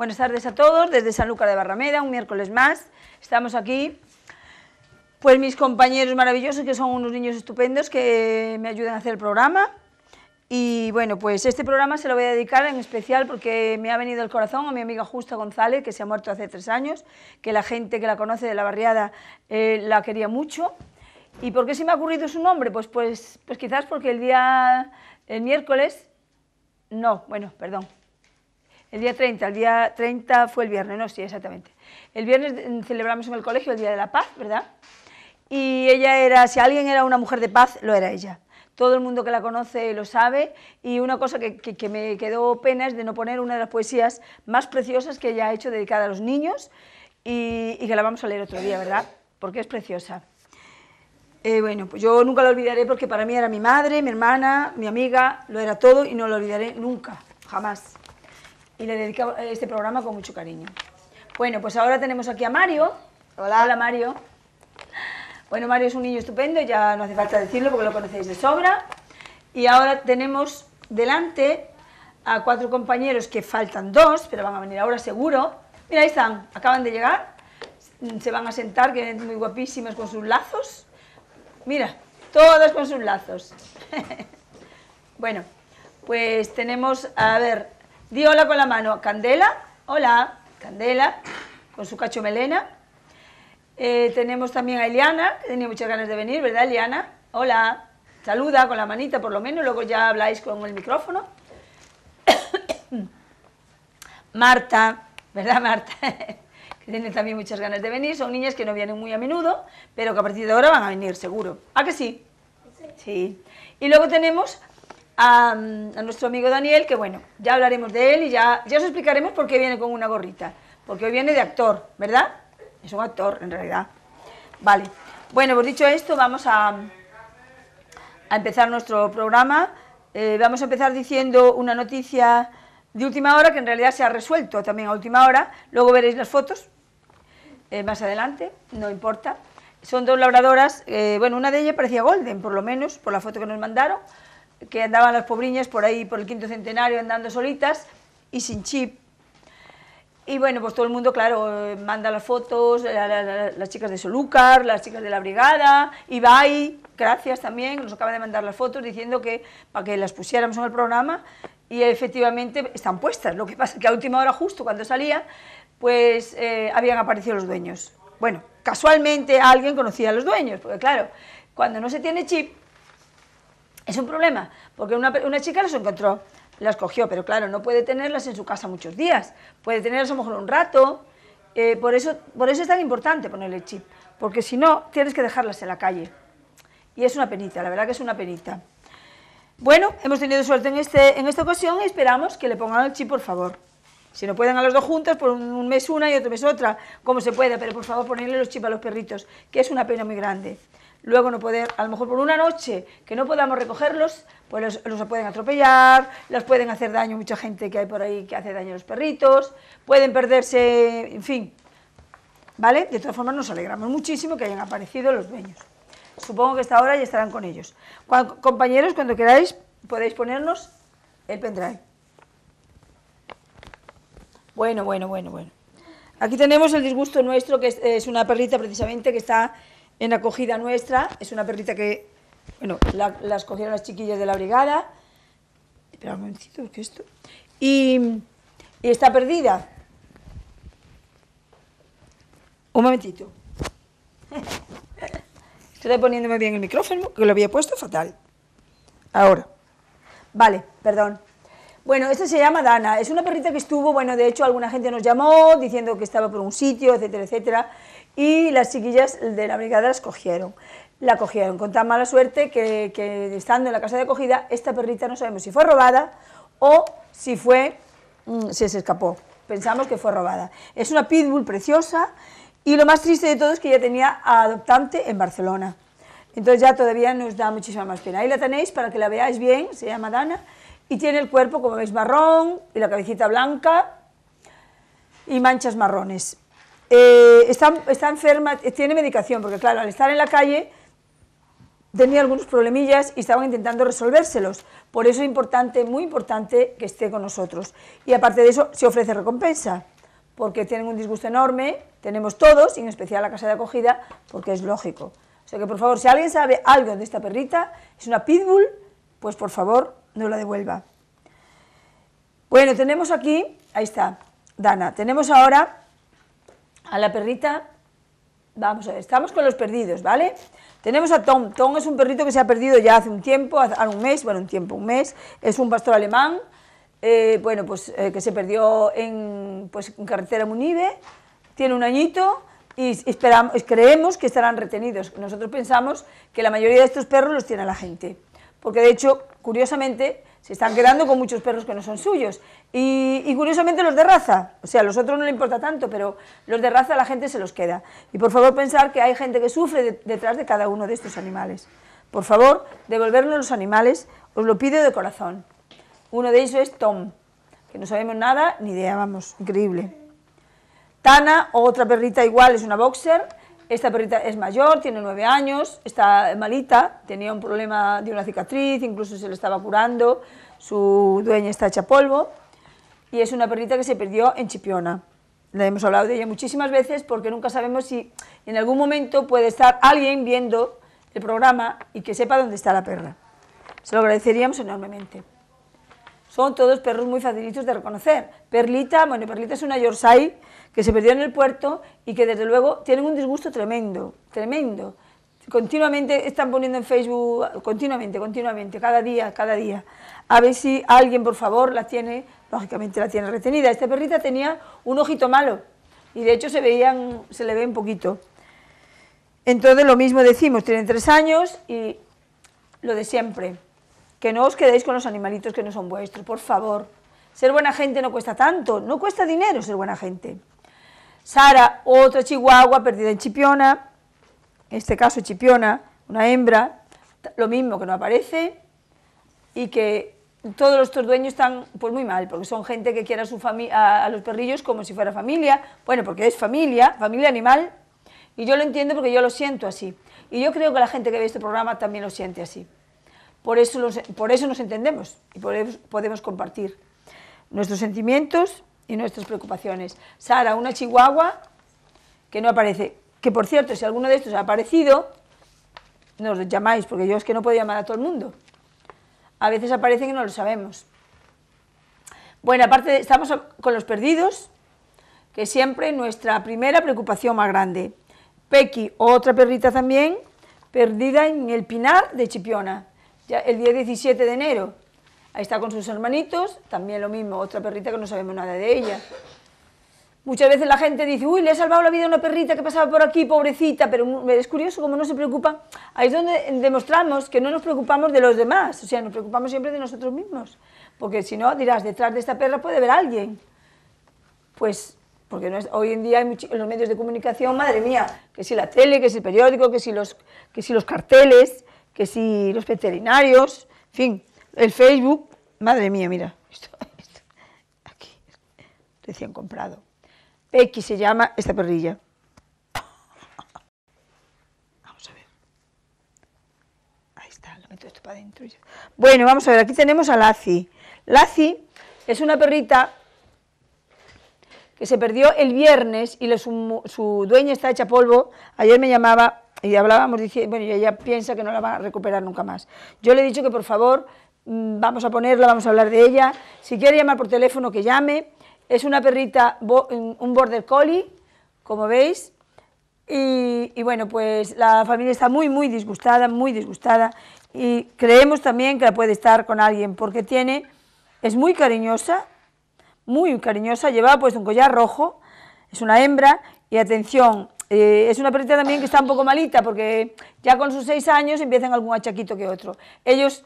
Buenas tardes a todos desde San Sanlúcar de Barrameda, un miércoles más. Estamos aquí, pues mis compañeros maravillosos, que son unos niños estupendos que me ayudan a hacer el programa. Y bueno, pues este programa se lo voy a dedicar en especial porque me ha venido al corazón a mi amiga Justa González, que se ha muerto hace tres años, que la gente que la conoce de la barriada eh, la quería mucho. ¿Y por qué se me ha ocurrido su nombre? pues, pues, pues quizás porque el día, el miércoles, no, bueno, perdón, el día 30, el día 30 fue el viernes, no, sí, exactamente. El viernes mm, celebramos en el colegio el Día de la Paz, ¿verdad? Y ella era, si alguien era una mujer de paz, lo era ella. Todo el mundo que la conoce lo sabe y una cosa que, me quedó pena es de no poner una de las poesías más preciosas que ella ha hecho dedicada a los niños y, que la vamos a leer otro día, ¿verdad? Porque es preciosa. Eh, bueno, pues yo nunca la olvidaré porque para mí era mi madre, mi hermana, mi amiga, lo era todo y no la olvidaré nunca, jamás y le dedico este programa con mucho cariño. Bueno, pues ahora tenemos aquí a Mario. Hola. Hola, Mario. Bueno, Mario es un niño estupendo, ya no hace falta decirlo porque lo conocéis de sobra. Y ahora tenemos delante a cuatro compañeros que faltan dos, pero van a venir ahora seguro. Mira, ahí están, acaban de llegar, se van a sentar, que vienen muy guapísimas con sus lazos. Mira, todos con sus lazos. bueno, pues tenemos, a ver, Di hola con la mano. Candela, hola, Candela, con su cacho melena. Eh, tenemos también a Eliana, que tenía muchas ganas de venir, ¿verdad, Eliana? Hola, saluda con la manita por lo menos, luego ya habláis con el micrófono. Marta, ¿verdad, Marta? que tiene también muchas ganas de venir. Son niñas que no vienen muy a menudo, pero que a partir de ahora van a venir, seguro. ¿A que Sí. sí. Y luego tenemos Mm, a, nuestro amigo Daniel, que bueno, ya hablaremos de él y ya, ya os explicaremos por qué viene con una gorrita. Porque hoy viene de actor, ¿verdad? Es un actor, en realidad. Vale. Bueno, pues dicho esto, vamos a, a empezar nuestro programa. Eh, vamos a empezar diciendo una noticia de última hora, que en realidad se ha resuelto también a última hora. Luego veréis las fotos eh, más adelante, no importa. Son dos labradoras, eh, bueno, una de ellas parecía Golden, por lo menos, por la foto que nos mandaron, que andaban las pobriñas por ahí, por el quinto centenario, andando solitas y sin chip. Y bueno, pues todo el mundo, claro, manda las fotos, las chicas de Solúcar, las chicas de la brigada, Ibai, gracias también, nos acaba de mandar las fotos diciendo que para que las pusiéramos en el programa y efectivamente están puestas. Lo que pasa es que a última hora, justo cuando salía, pues eh, habían aparecido los dueños. Bueno, casualmente alguien conocía a los dueños, porque claro, cuando no se tiene chip, es un problema, porque una, chica los encontró, las cogió, pero claro, no puede tenerlas en su casa muchos días, puede tenerlas a lo mejor un rato, eh, por, eso, por eso es tan importante ponerle chip, porque si no, tienes que dejarlas en la calle. Y es una penita, la verdad que es una penita. Bueno, hemos tenido suerte este, en, esta ocasión y esperamos que le pongan el chip, por favor. Si no pueden a los dos juntos, por un, mes una y otro mes otra, como se pueda, pero por favor ponerle los chips a los perritos, que es una pena muy grande luego no poder, a lo mejor por una noche que no podamos recogerlos, pues los, pueden atropellar, los pueden hacer daño, mucha gente que hay por ahí que hace daño a los perritos, pueden perderse, en fin, ¿vale? De todas formas nos alegramos muchísimo que hayan aparecido los dueños. Supongo que esta ahora ya estarán con ellos. compañeros, cuando queráis podéis ponernos el pendrive. Bueno, bueno, bueno, bueno. Aquí tenemos el disgusto nuestro, que es una perrita precisamente que está en acogida nuestra. Es una perrita que, bueno, la, escogieron las chiquillas de la brigada. Espera un momentito, ¿qué es esto? Y, y está perdida. Un momentito. Estoy poniéndome bien el micrófono, que lo había puesto fatal. Ahora. Vale, perdón. Bueno, esta se llama Dana. Es una perrita que estuvo, bueno, de hecho alguna gente nos llamó diciendo que estaba por un sitio, etcétera, etcétera y las chiquillas de la brigada las cogieron. La cogieron con tan mala suerte que, estando en la casa de acogida, esta perrita no sabemos si fue robada o si fue, mm, si se escapó. Pensamos que fue robada. Es una pitbull preciosa y lo más triste de todo es que ya tenía adoptante en Barcelona. Entonces ya todavía nos da muchísima más pena. Ahí la tenéis para que la veáis bien, se llama Dana, y tiene el cuerpo, como veis, marrón y la cabecita blanca y manchas marrones. Eh, está, está, enferma, eh, tiene medicación, porque claro, al estar en la calle tenía algunos problemillas y estaban intentando resolvérselos. Por eso es importante, muy importante, que esté con nosotros. Y aparte de eso, se ofrece recompensa, porque tienen un disgusto enorme, tenemos todos, y en especial la casa de acogida, porque es lógico. O sea que, por favor, si alguien sabe algo de esta perrita, es una pitbull, pues por favor, no la devuelva. Bueno, tenemos aquí, ahí está, Dana, tenemos ahora a la perrita, vamos a ver, estamos con los perdidos, ¿vale? Tenemos a Tom, Tom es un perrito que se ha perdido ya hace un tiempo, hace ah, un mes, bueno, un tiempo, un mes, es un pastor alemán, eh, bueno, pues eh, que se perdió en, pues, carretera Munive, tiene un añito, y esperamos, creemos que estarán retenidos. Nosotros pensamos que la mayoría de estos perros los tiene la gente, porque de hecho, curiosamente, se están quedando con muchos perros que no son suyos. Y, curiosamente los de raza, o sea, a los otros no le importa tanto, pero los de raza la gente se los queda. Y por favor pensar que hay gente que sufre detrás de cada uno de estos animales. Por favor, devolvernos los animales, os lo pido de corazón. Uno de ellos es Tom, que no sabemos nada, ni idea, vamos, increíble. Tana, otra perrita igual, es una boxer, esta perrita es mayor, tiene nueve años, está malita, tenía un problema de una cicatriz, incluso se le estaba curando, su dueña está hecha polvo, y es una perrita que se perdió en Chipiona. Le hemos hablado de ella muchísimas veces porque nunca sabemos si en algún momento puede estar alguien viendo el programa y que sepa dónde está la perra. Se lo agradeceríamos enormemente. Son todos perros muy facilitos de reconocer. Perlita, bueno, Perlita es una Yorkshire que se perdió en el puerto y que desde luego tienen un disgusto tremendo, tremendo. Continuamente están poniendo en Facebook, continuamente, continuamente, cada día, cada día. A ver si alguien, por favor, la tiene, lógicamente la tiene retenida. Esta perrita tenía un ojito malo y de hecho se, veían, se le ve un poquito. Entonces lo mismo decimos, tienen tres años y lo de siempre. Que no os quedéis con los animalitos que no son vuestros, por favor. Ser buena gente no cuesta tanto, no cuesta dinero ser buena gente. Sara, otra chihuahua perdida en Chipiona, en este caso Chipiona, una hembra, lo mismo que no aparece y que todos nuestros dueños están pues muy mal, porque son gente que quiere a, su familia a los perrillos como si fuera familia, bueno, porque es familia, familia animal, y yo lo entiendo porque yo lo siento así. Y yo creo que la gente que ve este programa también lo siente así. Por eso, por eso nos entendemos y podemos, podemos compartir nuestros sentimientos y nuestras preocupaciones. Sara, una chihuahua que no aparece. Que por cierto, si alguno de estos ha aparecido, nos llamáis, porque yo es que no puedo llamar a todo el mundo. A veces aparecen y no lo sabemos. Bueno, aparte, estamos con los perdidos, que siempre nuestra primera preocupación más grande. Pequi, otra perrita también, perdida en el Pinar de Chipiona el día 17 de enero. Ahí está con sus hermanitos, también lo mismo, otra perrita que no sabemos nada de ella. Muchas veces la gente dice, uy, le he salvado la vida a una perrita que pasaba por aquí, pobrecita, pero es curioso cómo no se preocupa. Ahí es donde demostramos que no nos preocupamos de los demás, o sea, nos preocupamos siempre de nosotros mismos, porque si no, dirás, detrás de esta perra puede haber alguien. Pues, porque hoy en día hay en los medios de comunicación, madre mía, que si la tele, que si el periódico, que si los, que si los carteles, que si los veterinarios, en fin, el Facebook, madre mía, mira, esto, esto aquí, recién comprado. Pequi se llama esta perrilla. Vamos a ver. Ahí está, lo meto esto para adentro. Bueno, vamos a ver, aquí tenemos a Lazi. Lazi es una perrita que se perdió el viernes y su, su, dueña está hecha polvo. Ayer me llamaba y hablábamos, dije, bueno, ella piensa que no la va a recuperar nunca más. Yo le he dicho que por favor, mm, vamos a ponerla, vamos a hablar de ella. Si quiere llamar por teléfono, que llame. Es una perrita, un border collie, como veis. Y, bueno, pues la familia está muy, muy disgustada, muy disgustada. Y creemos también que la puede estar con alguien, porque tiene, es muy cariñosa, muy cariñosa, lleva pues un collar rojo, es una hembra, y atención, eh, es una perrita también que está un poco malita porque ya con sus seis años empiezan algún achaquito que otro. Ellos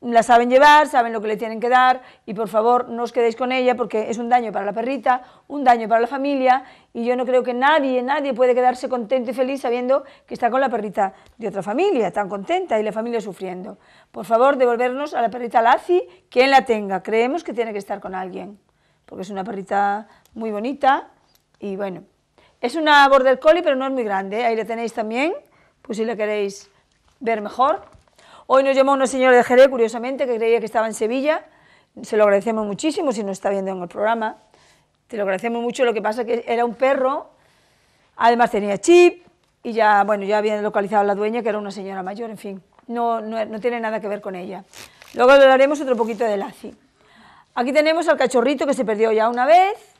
la saben llevar, saben lo que le tienen que dar y por favor no os quedéis con ella porque es un daño para la perrita, un daño para la familia y yo no creo que nadie, nadie puede quedarse contento y feliz sabiendo que está con la perrita de otra familia, tan contenta y la familia sufriendo. Por favor, devolvernos a la perrita Lazi, quien la tenga, creemos que tiene que estar con alguien, porque es una perrita muy bonita y bueno, es una Border Collie, pero no es muy grande. ¿eh? Ahí la tenéis también, pues si la queréis ver mejor. Hoy nos llamó una señora de Jerez, curiosamente, que creía que estaba en Sevilla. Se lo agradecemos muchísimo si no está viendo en el programa. Te lo agradecemos mucho. Lo que pasa es que era un perro, además tenía chip y ya, bueno, ya habían localizado a la dueña, que era una señora mayor, en fin. No, no, tiene nada que ver con ella. Luego hablaremos otro poquito de Laci. Aquí tenemos al cachorrito que se perdió ya una vez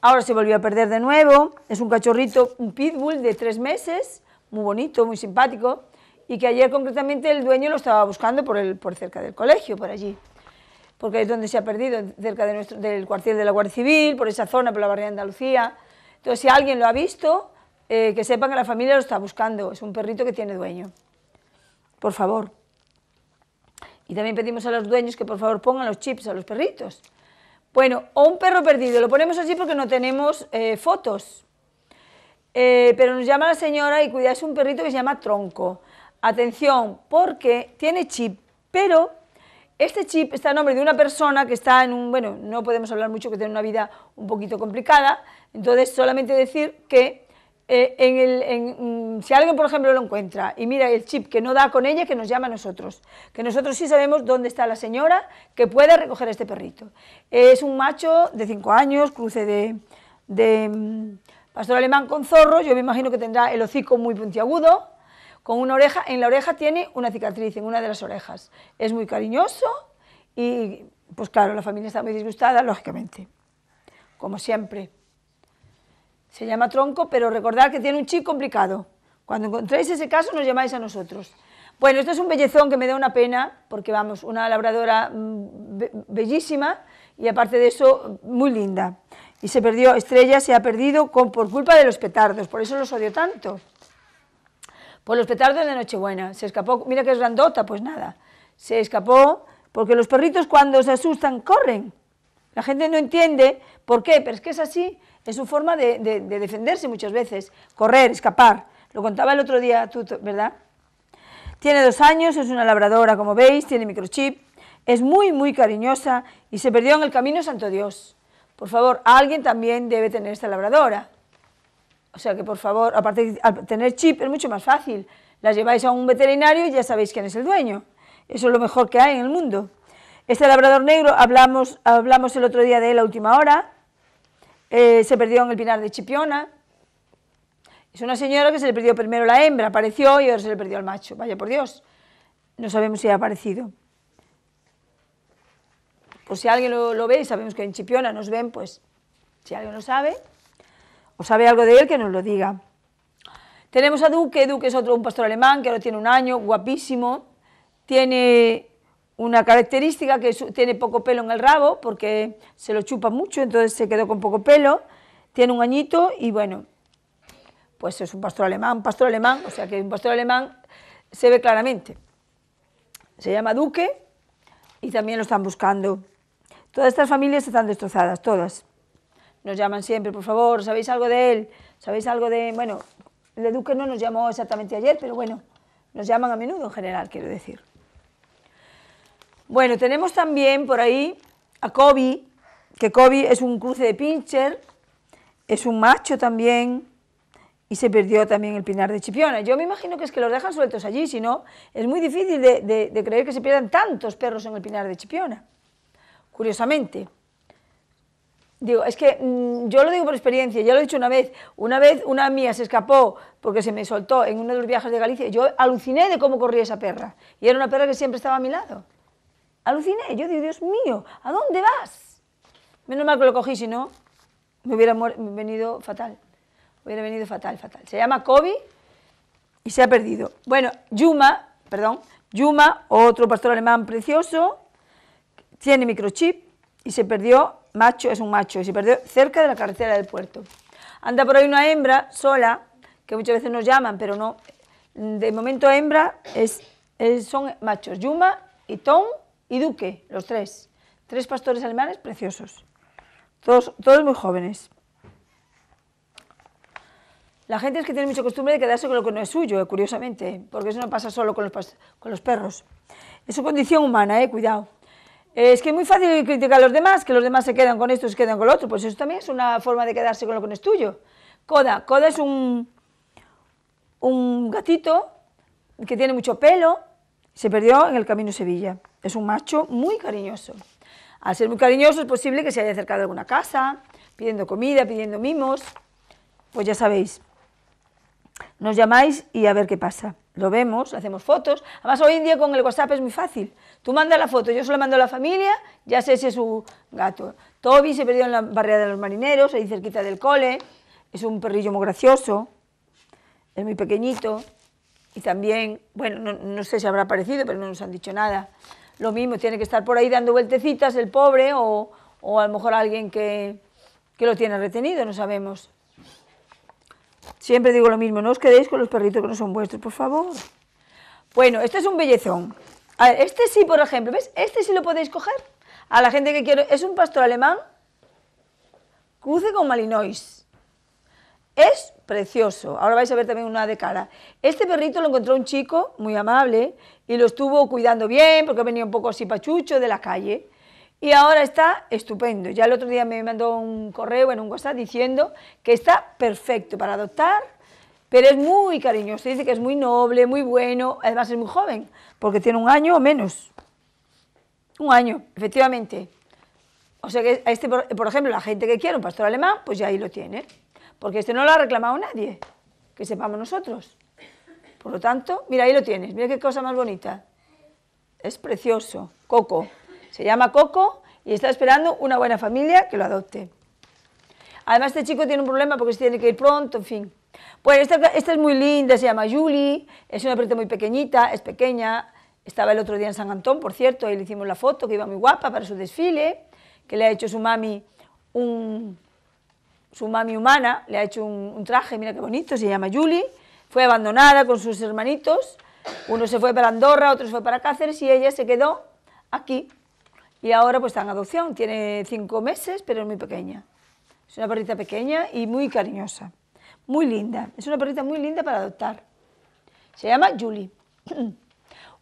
Ahora se volvió a perder de nuevo. Es un cachorrito, un pitbull de tres meses, muy bonito, muy simpático, y que ayer concretamente el dueño lo estaba buscando por, cerca del colegio, por allí, porque es donde se ha perdido, cerca del cuartel de la Guardia Civil, por esa zona, por la barriada de Andalucía. Entonces, si alguien lo ha visto, eh, que sepan que la familia lo está buscando. Es un perrito que tiene dueño. Por favor. Y también pedimos a los dueños que por favor pongan los chips a los perritos bueno, o un perro perdido, lo ponemos así porque no tenemos eh, fotos. Eh, pero nos llama la señora y cuidáis un perrito que se llama Tronco. Atención, porque tiene chip, pero este chip está en nombre de una persona que está en un, bueno, no podemos hablar mucho, que tiene una vida un poquito complicada, entonces solamente decir que eh, mm, si alguien, por ejemplo, lo encuentra y mira el chip que no da con ella, que nos llama a nosotros, que nosotros sí sabemos dónde está la señora que puede recoger este perrito. Es un macho de 5 años, cruce de, de mm, pastor alemán con zorro, yo me imagino que tendrá el hocico muy puntiagudo, con una oreja, en la oreja tiene una cicatriz, en una de las orejas. Es muy cariñoso y, pues claro, la familia está muy disgustada, lógicamente, como siempre. Se llama tronco, pero recordad que tiene un chip complicado. Cuando encontréis ese caso nos llamáis a nosotros. Bueno, esto es un bellezón que me da una pena, porque vamos, una labradora mm, bellísima y aparte de eso, muy linda. Y se perdió, Estrella se ha perdido con, por culpa de los petardos, por eso los odio tanto. Por los petardos de Nochebuena, se escapó, mira que es grandota, pues nada, se escapó porque los perritos cuando se asustan corren. La gente no entiende por qué, pero es que es así, es su forma de, defenderse muchas veces, correr, escapar. Lo contaba el otro día tú, ¿verdad? Tiene dos años, es una labradora, como veis, tiene microchip, es muy, muy cariñosa y se perdió en el camino santo Dios. Por favor, alguien también debe tener esta labradora. O sea que, por favor, aparte tener chip es mucho más fácil. La lleváis a un veterinario y ya sabéis quién es el dueño. Eso es lo mejor que hay en el mundo. Este labrador negro, hablamos, hablamos el otro día de él a última hora, eh, se perdió en el pinar de Chipiona. Es una señora que se le perdió primero la hembra, apareció y ahora se le perdió el macho. Vaya por Dios, no sabemos si ha aparecido. Pues si alguien lo, lo ve y sabemos que en Chipiona nos ven, pues si alguien lo sabe o sabe algo de él, que nos lo diga. Tenemos a Duque, Duque es otro un pastor alemán que ahora tiene un año, guapísimo, tiene una característica que tiene poco pelo en el rabo porque se lo chupa mucho, entonces se quedó con poco pelo, tiene un añito y bueno, pues es un pastor alemán, pastor alemán, o sea que un pastor alemán se ve claramente. Se llama Duque y también lo están buscando. Todas estas familias están destrozadas, todas. Nos llaman siempre, por favor, ¿sabéis algo de él? ¿Sabéis algo de...? Bueno, el de Duque no nos llamó exactamente ayer, pero bueno, nos llaman a menudo en general, quiero decir. Bueno, tenemos también por ahí a Kobe, que Kobe es un cruce de pincher, es un macho también, y se perdió también el pinar de Chipiona. Yo me imagino que es que los dejan sueltos allí, si no, es muy difícil de, creer que se pierdan tantos perros en el pinar de Chipiona, curiosamente. Digo, es que mm, yo lo digo por experiencia, ya lo he dicho una vez. Una vez una mía se escapó porque se me soltó en uno de los viajes de Galicia. Yo aluciné de cómo corría esa perra. Y era una perra que siempre estaba a mi lado. Aluciné, yo digo, Dios mío, ¿a dónde vas? Menos mal que lo cogí, si no, me hubiera venido fatal. Hubiera venido fatal, fatal. Se llama Kobe y se ha perdido. Bueno, Yuma, perdón, Yuma, otro pastor alemán precioso, tiene microchip y se perdió, macho, es un macho, y se perdió cerca de la carretera del puerto. Anda por ahí una hembra sola, que muchas veces nos llaman, pero no. De momento hembra son machos, Yuma y Tom y Duque, los tres. Tres pastores alemanes preciosos. Todos, todos muy jóvenes. La gente es que tiene mucha costumbre de quedarse con lo que no es suyo, eh, curiosamente, porque eso no pasa solo con los, con los perros. Es su condición humana, eh, cuidado. es que es muy fácil criticar a los demás, que los demás se quedan con esto y se quedan con lo otro. Pues eso también es una forma de quedarse con lo que no es tuyo. Coda. Coda es un, un gatito que tiene mucho pelo. Se perdió en el camino a Sevilla. Es un macho muy cariñoso. Al ser muy cariñoso es posible que se haya acercado a alguna casa, pidiendo comida, pidiendo mimos. Pues ya sabéis, nos llamáis y a ver qué pasa. Lo vemos, hacemos fotos. Además, hoy en día con el WhatsApp es muy fácil. Tú mandas la foto, yo se la mando a la familia, ya sé si es su gato. Toby se perdió en la barriada de los marineros, ahí cerquita del cole. Es un perrillo muy gracioso, es muy pequeñito. Y también, bueno, no, no sé si habrá aparecido, pero no nos han dicho nada lo mismo, tiene que estar por ahí dando vueltecitas el pobre o, o a lo mejor alguien que, lo tiene retenido, no sabemos. Siempre digo lo mismo, no os quedéis con los perritos que no son vuestros, por favor. Bueno, este es un bellezón. este sí, por ejemplo, ¿ves? Este sí lo podéis coger. A la gente que quiere, es un pastor alemán, cruce con malinois. Es precioso. Ahora vais a ver también una de cara. Este perrito lo encontró un chico muy amable y lo estuvo cuidando bien porque venía un poco así pachucho de la calle. Y ahora está estupendo. Ya el otro día me mandó un correo en un WhatsApp diciendo que está perfecto para adoptar, pero es muy cariñoso. Dice que es muy noble, muy bueno. Además es muy joven, porque tiene un año o menos. Un año, efectivamente. O sea que este, por ejemplo, la gente que quiere un pastor alemán, pues ya ahí lo tiene porque este no lo ha reclamado nadie, que sepamos nosotros. Por lo tanto, mira, ahí lo tienes, mira qué cosa más bonita. Es precioso, Coco. Se llama Coco y está esperando una buena familia que lo adopte. Además, este chico tiene un problema porque se tiene que ir pronto, en fin. Pues esta, es muy linda, se llama Julie, es una perrita muy pequeñita, es pequeña, estaba el otro día en San Antón, por cierto, ahí le hicimos la foto, que iba muy guapa para su desfile, que le ha hecho su mami un, su mami humana le ha hecho un, traje, mira qué bonito, se llama Julie, fue abandonada con sus hermanitos, uno se fue para Andorra, otro se fue para Cáceres y ella se quedó aquí. Y ahora pues está en adopción, tiene cinco meses, pero es muy pequeña. Es una perrita pequeña y muy cariñosa, muy linda. Es una perrita muy linda para adoptar. Se llama Julie.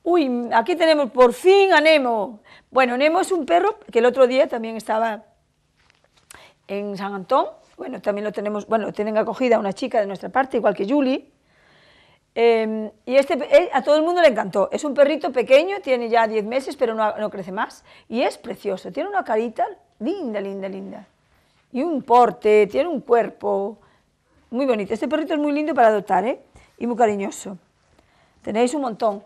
Uy, aquí tenemos por fin a Nemo. Bueno, Nemo es un perro que el otro día también estaba en San Antón bueno, también lo tenemos, bueno, tienen acogida una chica de nuestra parte, igual que Julie. Em, y este eh, a todo el mundo le encantó. Es un perrito pequeño, tiene ya 10 meses, pero no, crece más. Y es precioso, tiene una carita linda, linda, linda. Y un porte, tiene un cuerpo muy bonito. Este perrito es muy lindo para adoptar, ¿eh? Y muy cariñoso. Tenéis un montón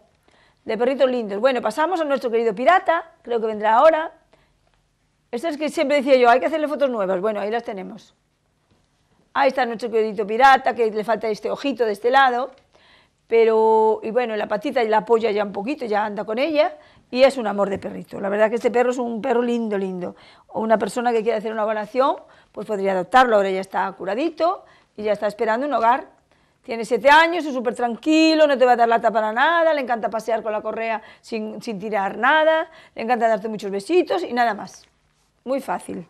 de perritos lindos. Bueno, pasamos a nuestro querido pirata, creo que vendrá ahora. Esto es que siempre decía yo, hay que hacerle fotos nuevas. Bueno, ahí las tenemos. Ahí está nuestro crédito pirata, que le falta este ojito de este lado, pero, y bueno, la patita la apoya ya un poquito, ya anda con ella, y es un amor de perrito. La verdad que este perro es un perro lindo, lindo. O una persona que quiera hacer una donación, pues podría adoptarlo, ahora ya está curadito y ya está esperando un hogar. Tiene siete años, es súper tranquilo, no te va a dar lata para nada, le encanta pasear con la correa sin tirar nada, le encanta darte muchos besitos y nada más. Muy fácil.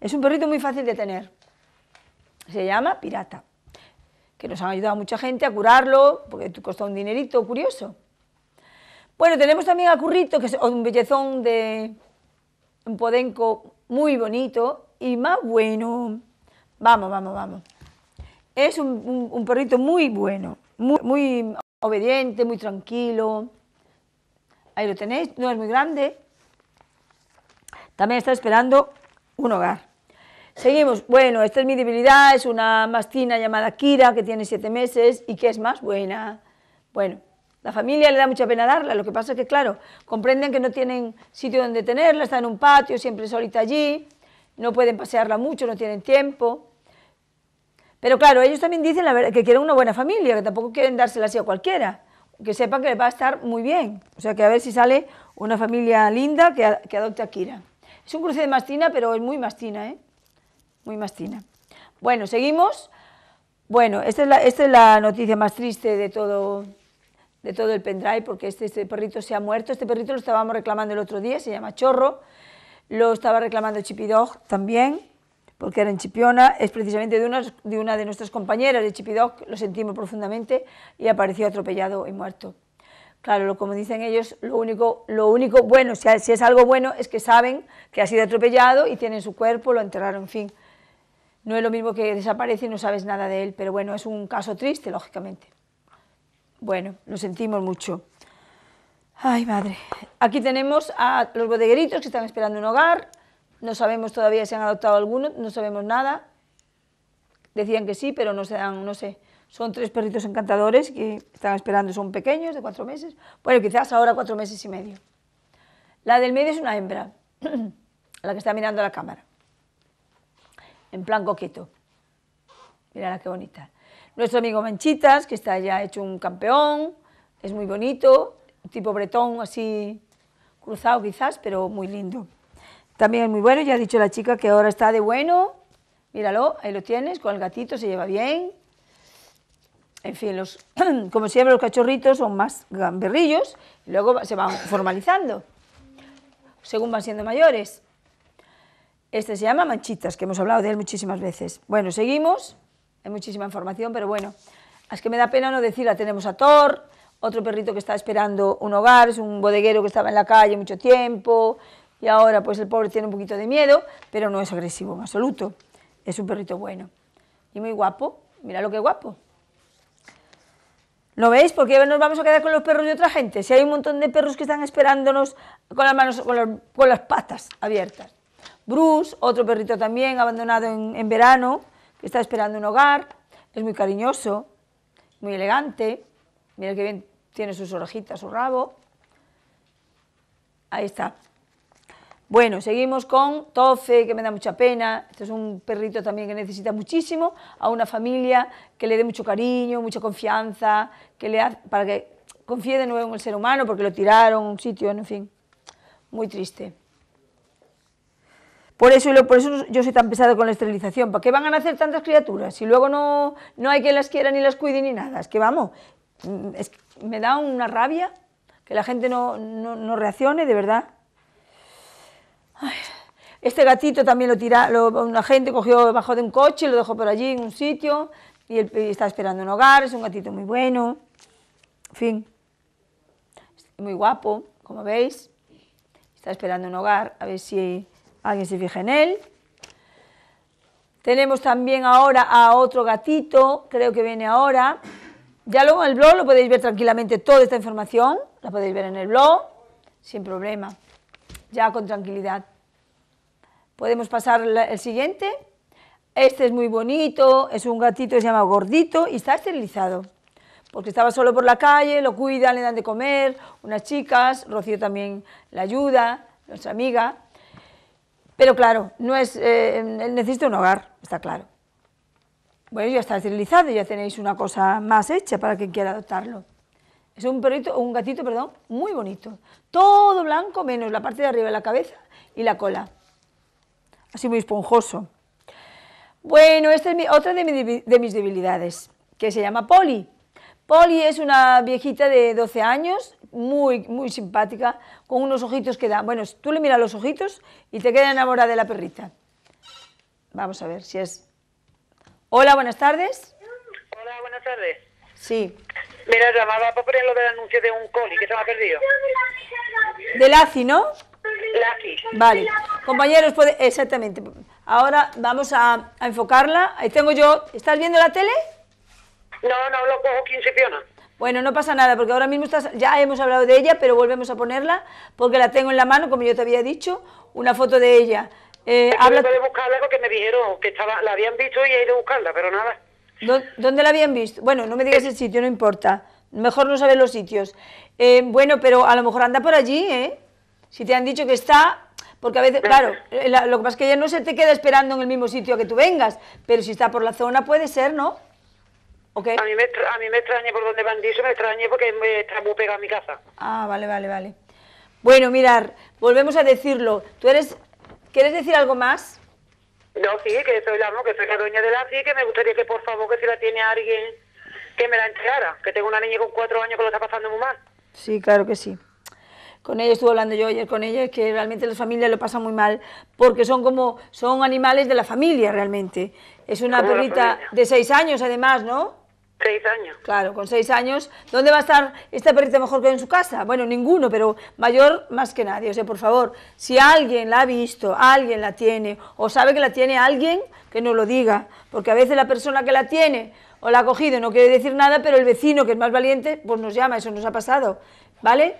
Es un perrito muy fácil de tener se llama pirata, que nos han ayudado mucha gente a curarlo, porque costó un dinerito curioso. Bueno, tenemos también a Currito, que es un bellezón de un podenco muy bonito y más bueno. Vamos, vamos, vamos. Es un, perrito muy bueno, muy, muy obediente, muy tranquilo. Ahí lo tenéis, no es muy grande. También está esperando un hogar. Seguimos. Bueno, esta es mi debilidad, es una mastina llamada Kira que tiene siete meses y que es más buena. Bueno, la familia le da mucha pena darla, lo que pasa es que, claro, comprenden que no tienen sitio donde tenerla, está en un patio, siempre solita allí, no pueden pasearla mucho, no tienen tiempo. Pero claro, ellos también dicen la verdad, que quieren una buena familia, que tampoco quieren dársela así a cualquiera, que sepan que les va a estar muy bien. O sea, que a ver si sale una familia linda que, que adopte a Kira. Es un cruce de mastina, pero es muy mastina, ¿eh? muy mastina. Bueno, seguimos. Bueno, esta es, la, noticia más triste de todo, de todo el pendrive, porque este, este, perrito se ha muerto. Este perrito lo estábamos reclamando el otro día, se llama Chorro. Lo estaba reclamando Chipidog también, porque era en Chipiona. Es precisamente de una, de nuestras compañeras de Chipidog, lo sentimos profundamente, y apareció atropellado y muerto. Claro, como dicen ellos, lo único, lo único bueno, si es algo bueno, es que saben que ha sido atropellado y tienen su cuerpo, lo enterraron, en fin. No es lo mismo que desaparece y no sabes nada de él, pero bueno, es un caso triste, lógicamente. Bueno, lo sentimos mucho. Ay, madre. Aquí tenemos a los bodegueritos que están esperando un hogar. No sabemos todavía si han adoptado alguno, no sabemos nada. Decían que sí, pero no se dan, no sé. Son tres perritos encantadores que están esperando, son pequeños, de cuatro meses. Bueno, quizás ahora cuatro meses y medio. La del medio es una hembra, la que está mirando a la cámara en plan coqueto. mira qué bonita. Nuestro amigo Manchitas, que está ya hecho un campeón, es muy bonito, tipo bretón así cruzado quizás, pero muy lindo. También es muy bueno, ya ha dicho la chica que ahora está de bueno. Míralo, ahí lo tienes, con el gatito se lleva bien. En fin, los, como siempre los cachorritos son más gamberrillos luego se van formalizando según van siendo mayores. Este se llama manchitas, que hemos hablado de él muchísimas veces. Bueno, seguimos. Hay muchísima información, pero bueno. Es que me da pena no decirla. Tenemos a Thor, otro perrito que está esperando un hogar, es un bodeguero que estaba en la calle mucho tiempo y ahora pues el pobre tiene un poquito de miedo, pero no es agresivo en absoluto. Es un perrito bueno y muy guapo. Mira lo que guapo. ¿Lo veis? Porque nos vamos a quedar con los perros de otra gente. Si hay un montón de perros que están esperándonos con las manos, con las patas abiertas. Bruce, otro perrito también abandonado en, verano, que está esperando un hogar, es muy cariñoso, muy elegante, mira que bien tiene sus orejitas, su rabo, ahí está. Bueno, seguimos con Tofe, que me da mucha pena, este es un perrito también que necesita muchísimo a una familia que le dé mucho cariño, mucha confianza, para que confíe de nuevo en el ser humano porque lo tiraron a un sitio, en fin, muy triste. Por eso, yo soy tan pesado con la esterilización. ¿Para qué van a nacer tantas criaturas si luego no, no hay quien las quiera ni las cuide ni nada? Es que vamos, mm, me da una rabia que la gente no, reaccione, de verdad. este gatito también lo tira, lo, una gente cogió debajo de un coche, lo dejó por allí en un sitio y él está esperando un hogar, es un gatito muy bueno, en fin, muy guapo, como veis, está esperando un hogar, a ver si alguien se fije en él. Tenemos también ahora a otro gatito, creo que viene ahora. Ya luego en el blog lo podéis ver tranquilamente toda esta información, la podéis ver en el blog, sin problema, ya con tranquilidad. Podemos pasar el siguiente. Este es muy bonito, es un gatito, se llama gordito y está esterilizado. Porque estaba solo por la calle, lo cuidan, le dan de comer, unas chicas, Rocío también la ayuda, nuestra amiga. Pero claro, no es, eh, eh, necesita un hogar, está claro. Bueno, ya está esterilizado, ya tenéis una cosa más hecha para quien quiera adoptarlo. Es un perrito, un gatito, perdón, muy bonito. Todo blanco menos la parte de arriba de la cabeza y la cola. Así muy esponjoso. Bueno, esta es otra de, mis debilidades, que se llama Polly. Polly es una viejita de 12 años, muy, muy simpática, con unos ojitos que dan. Bueno, tú le miras los ojitos y te queda enamorada de la perrita. Vamos a ver si es. Hola, buenas tardes. Hola, buenas tardes. Sí. Mira, llamaba para poner lo del anuncio de un coli que se me ha perdido. De ACI, ¿no? ACI. Vale. Compañeros, puede... exactamente. Ahora vamos a, a enfocarla. Ahí tengo yo. ¿Estás viendo la tele? No, no, lo cojo 15 piona. Bueno, no pasa nada, porque ahora mismo estás, ya hemos hablado de ella, pero volvemos a ponerla, porque la tengo en la mano, como yo te había dicho, una foto de ella. Eh, habla... de buscarla porque me dijeron que la habían visto y he ido a buscarla, pero nada. ¿Dónde la habían visto? Bueno, no me digas eh. el sitio, no importa. Mejor no saber los sitios. Eh, bueno, pero a lo mejor anda por allí, ¿eh? Si te han dicho que está, porque a veces, claro, eh, lo que pasa es que ella no se te queda esperando en el mismo sitio que tú vengas, pero si está por la zona puede ser, ¿no? A, mí me, a por donde van me extraña porque está muy pegada a mi casa. Ah, vale, vale, vale. Bueno, mirar, volvemos a decirlo. ¿Tú eres, quieres decir algo más? No, sí, que soy la, que soy la dueña de la sí, que me gustaría que por favor, que si la tiene alguien, que me la entregara. Que tengo una niña con cuatro años que lo está pasando muy mal. Sí, claro que sí. Con ella estuve hablando yo ayer con ella, es que realmente las familias lo pasan muy mal, porque son como, son animales de la familia realmente. Es una perrita de seis años además, ¿no? Seis años. Claro, con seis años. ¿Dónde va a estar esta perrita mejor que en su casa? Bueno, ninguno, pero mayor más que nadie. O sea, por favor, si alguien la ha visto, alguien la tiene, o sabe que la tiene alguien, que nos lo diga. Porque a veces la persona que la tiene o la ha cogido no quiere decir nada, pero el vecino, que es más valiente, pues nos llama, eso nos ha pasado. ¿Vale?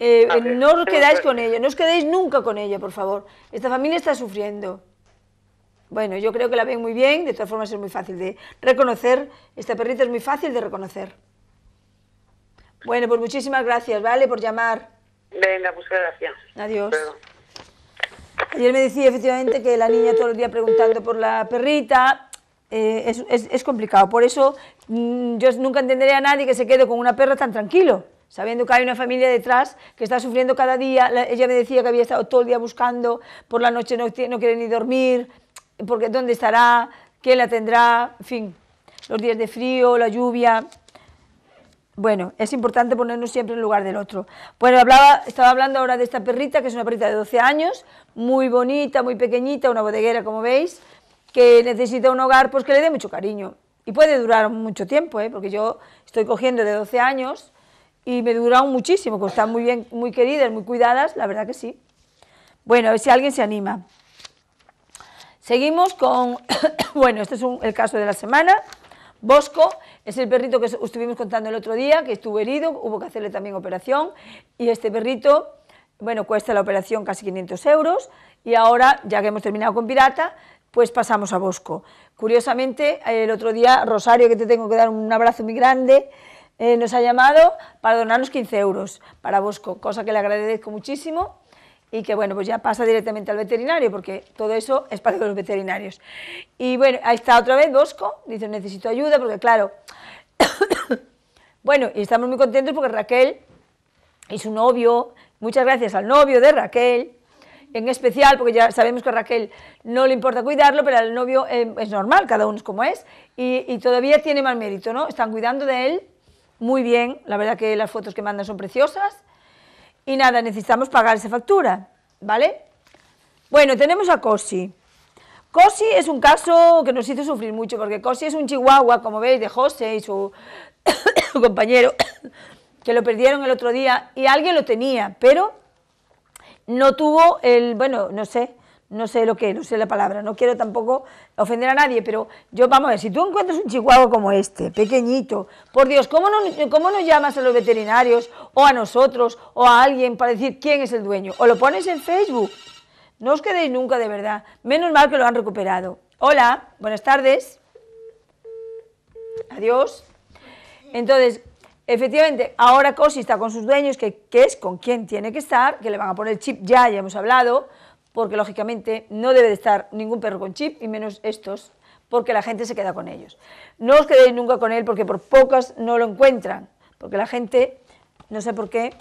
Eh, no os quedáis con ella, no os quedéis nunca con ella, por favor. Esta familia está sufriendo. Bueno, yo creo que la ven muy bien, de todas formas es muy fácil de reconocer. Esta perrita es muy fácil de reconocer. Bueno, pues muchísimas gracias, ¿vale? Por llamar. Venga, pues gracias. Adiós. Ayer me decía efectivamente que la niña todo el día preguntando por la perrita, eh, es, complicado. Por eso mm, yo nunca entenderé a nadie que se quede con una perra tan tranquilo, sabiendo que hay una familia detrás que está sufriendo cada día. ella me decía que había estado todo el día buscando, por la noche no, no quiere ni dormir porque dónde estará, quién la tendrá, en fin, los días de frío, la lluvia. Bueno, es importante ponernos siempre en lugar del otro. Bueno, estaba hablando ahora de esta perrita, que es una perrita de 12 años, muy bonita, muy pequeñita, una bodeguera, como veis, que necesita un hogar pues que le dé mucho cariño. Y puede durar mucho tiempo, ¿eh? porque yo estoy cogiendo de 12 años y me duraron muchísimo, porque están muy bien, muy queridas, muy cuidadas, la verdad que sí. Bueno, a ver si alguien se anima. Seguimos con, bueno, este es el caso de la semana. Bosco es el perrito que estuvimos contando el otro día, que estuvo herido, hubo que hacerle también operación. Y este perrito, bueno, cuesta la operación casi 500 euros. Y ahora, ya que hemos terminado con Pirata, pues pasamos a Bosco. Curiosamente, el otro día, Rosario, que te tengo que dar un abrazo muy grande, eh, nos ha llamado para donarnos 15 euros para Bosco, cosa que le agradezco muchísimo y que bueno, pues ya pasa directamente al veterinario, porque todo eso es para los veterinarios. Y bueno, ahí está otra vez Bosco, dice necesito ayuda, porque claro, bueno, y estamos muy contentos porque Raquel y su novio, muchas gracias al novio de Raquel, en especial, porque ya sabemos que a Raquel no le importa cuidarlo, pero al novio eh, es normal, cada uno es como es, y, todavía tiene más mérito, ¿no? Están cuidando de él muy bien, la verdad que las fotos que mandan son preciosas, y nada, necesitamos pagar esa factura, ¿vale? Bueno, tenemos a Cosi. Cosi es un caso que nos hizo sufrir mucho, porque Cosi es un chihuahua, como veis, de José y su, su compañero, que lo perdieron el otro día, y alguien lo tenía, pero no tuvo el, bueno, no sé, no sé lo que, no sé la palabra, no quiero tampoco ofender a nadie, pero yo, vamos a ver, si tú encuentras un chihuahua como este, pequeñito, por Dios, ¿cómo no, ¿cómo no llamas a los veterinarios o a nosotros o a alguien para decir quién es el dueño? O lo pones en Facebook. No os quedéis nunca, de verdad. Menos mal que lo han recuperado. Hola, buenas tardes. Adiós. Entonces, efectivamente, ahora Cosi está con sus dueños, que, que es con quien tiene que estar, que le van a poner chip ya, ya hemos hablado, porque lógicamente no debe de estar ningún perro con chip y menos estos, porque la gente se queda con ellos. No os quedéis nunca con él porque por pocas no lo encuentran, porque la gente, no sé por qué,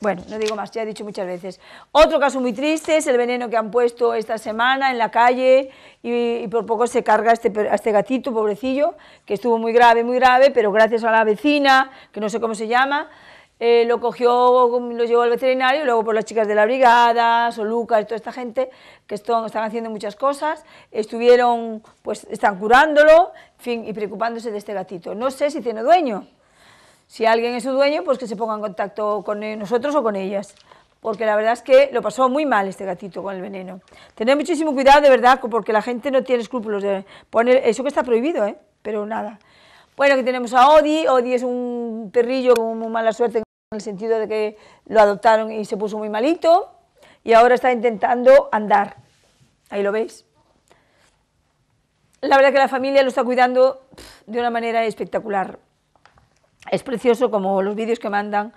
bueno, no digo más, ya he dicho muchas veces. Otro caso muy triste es el veneno que han puesto esta semana en la calle y, por poco se carga este, a este gatito, pobrecillo, que estuvo muy grave, muy grave, pero gracias a la vecina, que no sé cómo se llama, eh, lo cogió, lo llevó al veterinario, luego por las chicas de la brigada, Solucas, toda esta gente que están, haciendo muchas cosas, estuvieron, pues están curándolo, fin, y preocupándose de este gatito. No sé si tiene dueño. Si alguien es su dueño, pues que se ponga en contacto con e, nosotros o con ellas porque la verdad es que lo pasó muy mal este gatito con el veneno. Tener muchísimo cuidado, de verdad, porque la gente no tiene escrúpulos de poner eso que está prohibido, ¿eh? pero nada. Bueno, aquí tenemos a Odi. Odi es un perrillo con mala suerte en el sentido de que lo adoptaron y se puso muy malito y ahora está intentando andar. Ahí lo veis. La verdad que la familia lo está cuidando de una manera espectacular. Es precioso como los vídeos que mandan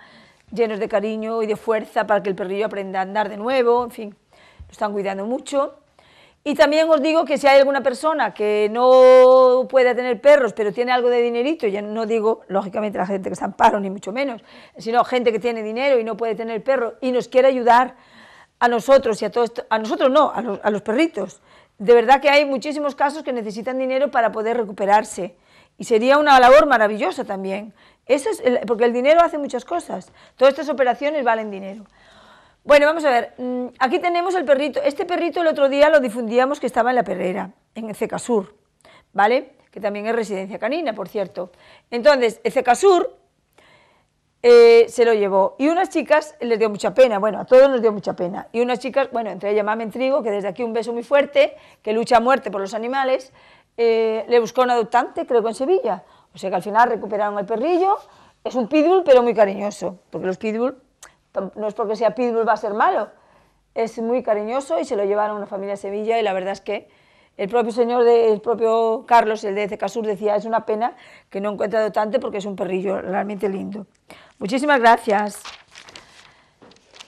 llenos de cariño y de fuerza para que el perrillo aprenda a andar de nuevo, en fin, lo están cuidando mucho. Y también os digo que si hay alguna persona que no puede tener perros, pero tiene algo de dinerito, ya no digo, lógicamente, la gente que está en paro, ni mucho menos, sino gente que tiene dinero y no puede tener perro y nos quiere ayudar a nosotros y a todos, a nosotros no, a los, perritos. De verdad que hay muchísimos casos que necesitan dinero para poder recuperarse y sería una labor maravillosa también. Eso es porque el dinero hace muchas cosas. Todas estas operaciones valen dinero. Bueno, vamos a ver, mm, aquí tenemos el perrito, este perrito el otro día lo difundíamos que estaba en la perrera, en Sur, ¿vale? Que también es residencia canina, por cierto. Entonces, Cecasur Sur eh, se lo llevó y unas chicas les dio mucha pena, bueno, a todos nos dio mucha pena. Y unas chicas, bueno, entre ellas Mamen Trigo, que desde aquí un beso muy fuerte, que lucha a muerte por los animales, eh, le buscó un adoptante, creo que en Sevilla. O sea que al final recuperaron el perrillo, es un pitbull pero muy cariñoso, porque los pitbull no es porque sea pitbull va a ser malo. Es muy cariñoso y se lo llevaron a una familia de Sevilla y la verdad es que el propio señor, el propio Carlos, el de Cecasur, decía, es una pena que no encuentre dotante porque es un perrillo realmente lindo. Muchísimas gracias.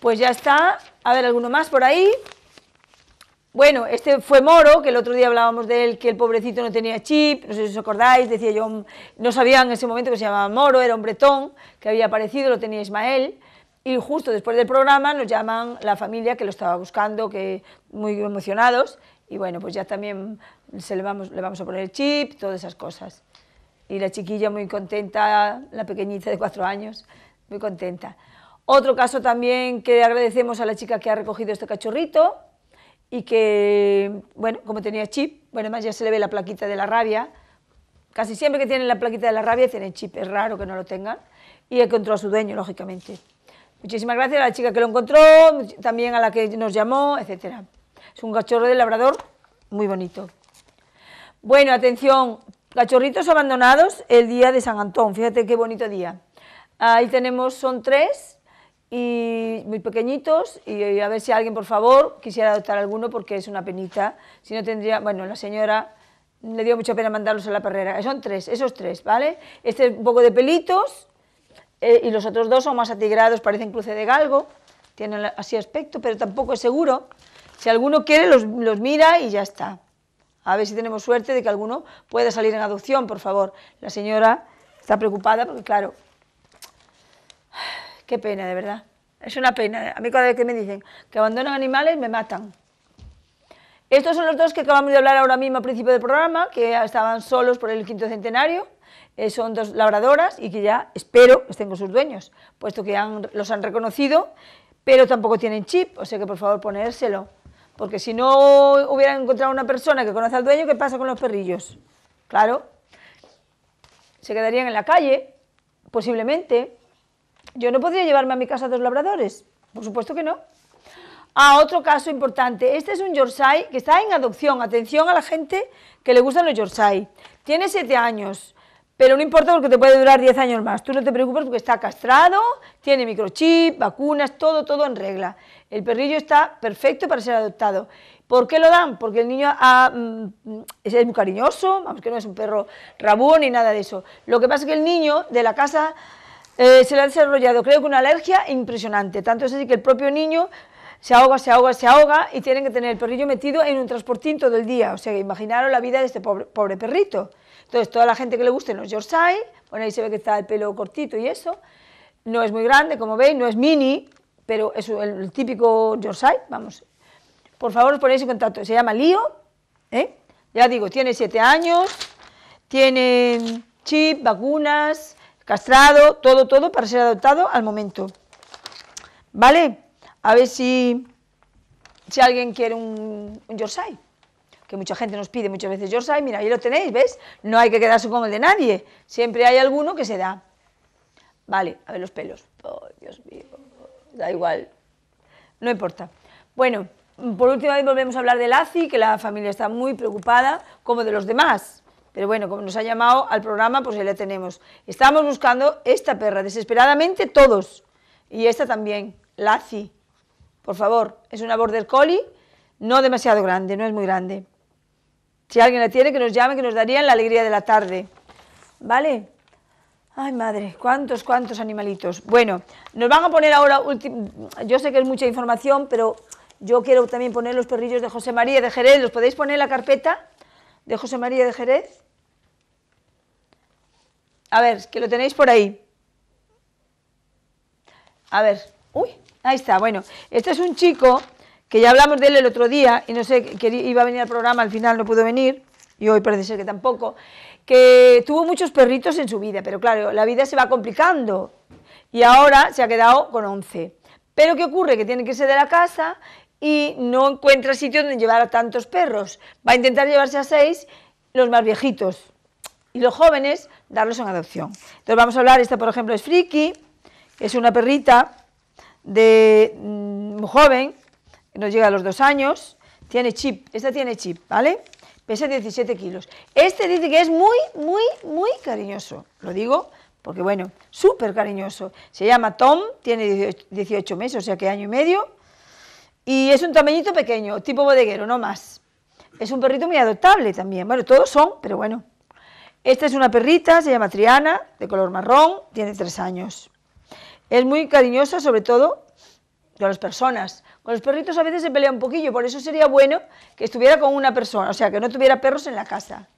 Pues ya está. A ver, ¿alguno más por ahí? Bueno, este fue Moro, que el otro día hablábamos de él, que el pobrecito no tenía chip, no sé si os acordáis, decía yo, no sabía en ese momento que se llamaba Moro, era un bretón que había aparecido, lo tenía Ismael, y justo después del programa nos llaman la familia que lo estaba buscando, que muy emocionados, y bueno, pues ya también se le, vamos, a poner el chip, todas esas cosas. Y la chiquilla muy contenta, la pequeñita de cuatro años, muy contenta. Otro caso también que agradecemos a la chica que ha recogido este cachorrito y que, bueno, como tenía chip, bueno, además ya se le ve la plaquita de la rabia, casi siempre que tienen la plaquita de la rabia tienen chip, es raro que no lo tengan, y encontró a su dueño, lógicamente. Muchísimas gracias a la chica que lo encontró, también a la que nos llamó, etc. Es un cachorro de labrador muy bonito. Bueno, atención, cachorritos abandonados el día de San Antón. Fíjate qué bonito día. Ahí tenemos, son tres, y muy pequeñitos, y a ver si alguien, por favor, quisiera adoptar alguno porque es una penita. Si no tendría, bueno, la señora le dio mucha pena mandarlos a la perrera. Son tres, esos tres, ¿vale? Este es un poco de pelitos, eh, y los otros dos son más atigrados, parecen cruce de galgo, tienen así aspecto, pero tampoco es seguro. Si alguno quiere, los, los mira y ya está. A ver si tenemos suerte de que alguno pueda salir en adopción, por favor. La señora está preocupada porque, claro, qué pena, de verdad. Es una pena. A mí cada vez que me dicen que abandonan animales, me matan. Estos son los dos que acabamos de hablar ahora mismo al principio del programa, que estaban solos por el quinto centenario. Eh, son dos labradoras y que ya espero estén con sus dueños, puesto que los han reconocido, pero tampoco tienen chip, o sea que por favor ponérselo, porque si no hubieran encontrado una persona que conoce al dueño, ¿qué pasa con los perrillos? Claro, se quedarían en la calle, posiblemente. Yo no podría llevarme a mi casa dos labradores, por supuesto que no. Ah, otro caso importante. Este es un Yorkshire que está en adopción. Atención a la gente que le gustan los Yorkshire. Tiene siete años. Pero no importa porque te puede durar 10 años más. Tú no te preocupes porque está castrado, tiene microchip, vacunas, todo, todo en regla. El perrillo está perfecto para ser adoptado. ¿Por qué lo dan? Porque el niño mm, es muy cariñoso, vamos, que no es un perro rabón ni nada de eso. Lo que pasa es que el niño de la casa eh, se le ha desarrollado, creo que una alergia impresionante. Tanto es así que el propio niño se ahoga, se ahoga, se ahoga y tienen que tener el perrillo metido en un transportín todo el día. O sea, imaginaros la vida de este pobre perrito. Entonces, toda la gente que le guste los Yorkshire, bueno, ahí se ve que está el pelo cortito y eso, no es muy grande, como veis, no es mini, pero es el, típico Yorkshire, vamos. Por favor, os ponéis en contacto, se llama Lío, ¿eh? ya digo, tiene 7 años, tiene chip, vacunas, castrado, todo, todo para ser adoptado al momento. ¿Vale? A ver si, si alguien quiere un, un Yorkshire que mucha gente nos pide muchas veces, George, mira, ahí lo tenéis, ¿ves? No hay que quedarse como el de nadie, siempre hay alguno que se da. Vale, a ver los pelos, oh, Dios mío, da igual, no importa. Bueno, por última vez volvemos a hablar de Laci, que la familia está muy preocupada, como de los demás. Pero bueno, como nos ha llamado al programa, pues ya la tenemos. Estamos buscando esta perra, desesperadamente todos. Y esta también, Laci. Por favor, es una Border Collie, no demasiado grande, no es muy grande. Si alguien la tiene, que nos llame, que nos darían la alegría de la tarde. ¿Vale? Ay, madre, cuántos, cuántos animalitos. Bueno, nos van a poner ahora, yo sé que es mucha información, pero yo quiero también poner los perrillos de José María de Jerez. ¿Los podéis poner en la carpeta de José María de Jerez? A ver, que lo tenéis por ahí. A ver, uy, ahí está. Bueno, este es un chico que ya hablamos de él el otro día, y no sé, que iba a venir al programa, al final no pudo venir, y hoy parece ser que tampoco, que tuvo muchos perritos en su vida, pero claro, la vida se va complicando, y ahora se ha quedado con 11. Pero ¿qué ocurre? Que tiene que irse de la casa y no encuentra sitio donde llevar a tantos perros. Va a intentar llevarse a seis, los más viejitos, y los jóvenes, darlos en adopción. Entonces vamos a hablar, esta por ejemplo es Friki, es una perrita de mm, joven, nos llega a los dos años, tiene chip, esta tiene chip, ¿vale? Pesa 17 kilos. Este dice que es muy, muy, muy cariñoso, lo digo porque bueno, súper cariñoso. Se llama Tom, tiene 18 meses, o sea que año y medio, y es un tamañito pequeño, tipo bodeguero, no más. Es un perrito muy adoptable también, bueno, todos son, pero bueno. Esta es una perrita, se llama Triana, de color marrón, tiene tres años. Es muy cariñosa, sobre todo, con las personas. Con los perritos a veces se pelea un poquillo, por eso sería bueno que estuviera con una persona, o sea, que no tuviera perros en la casa.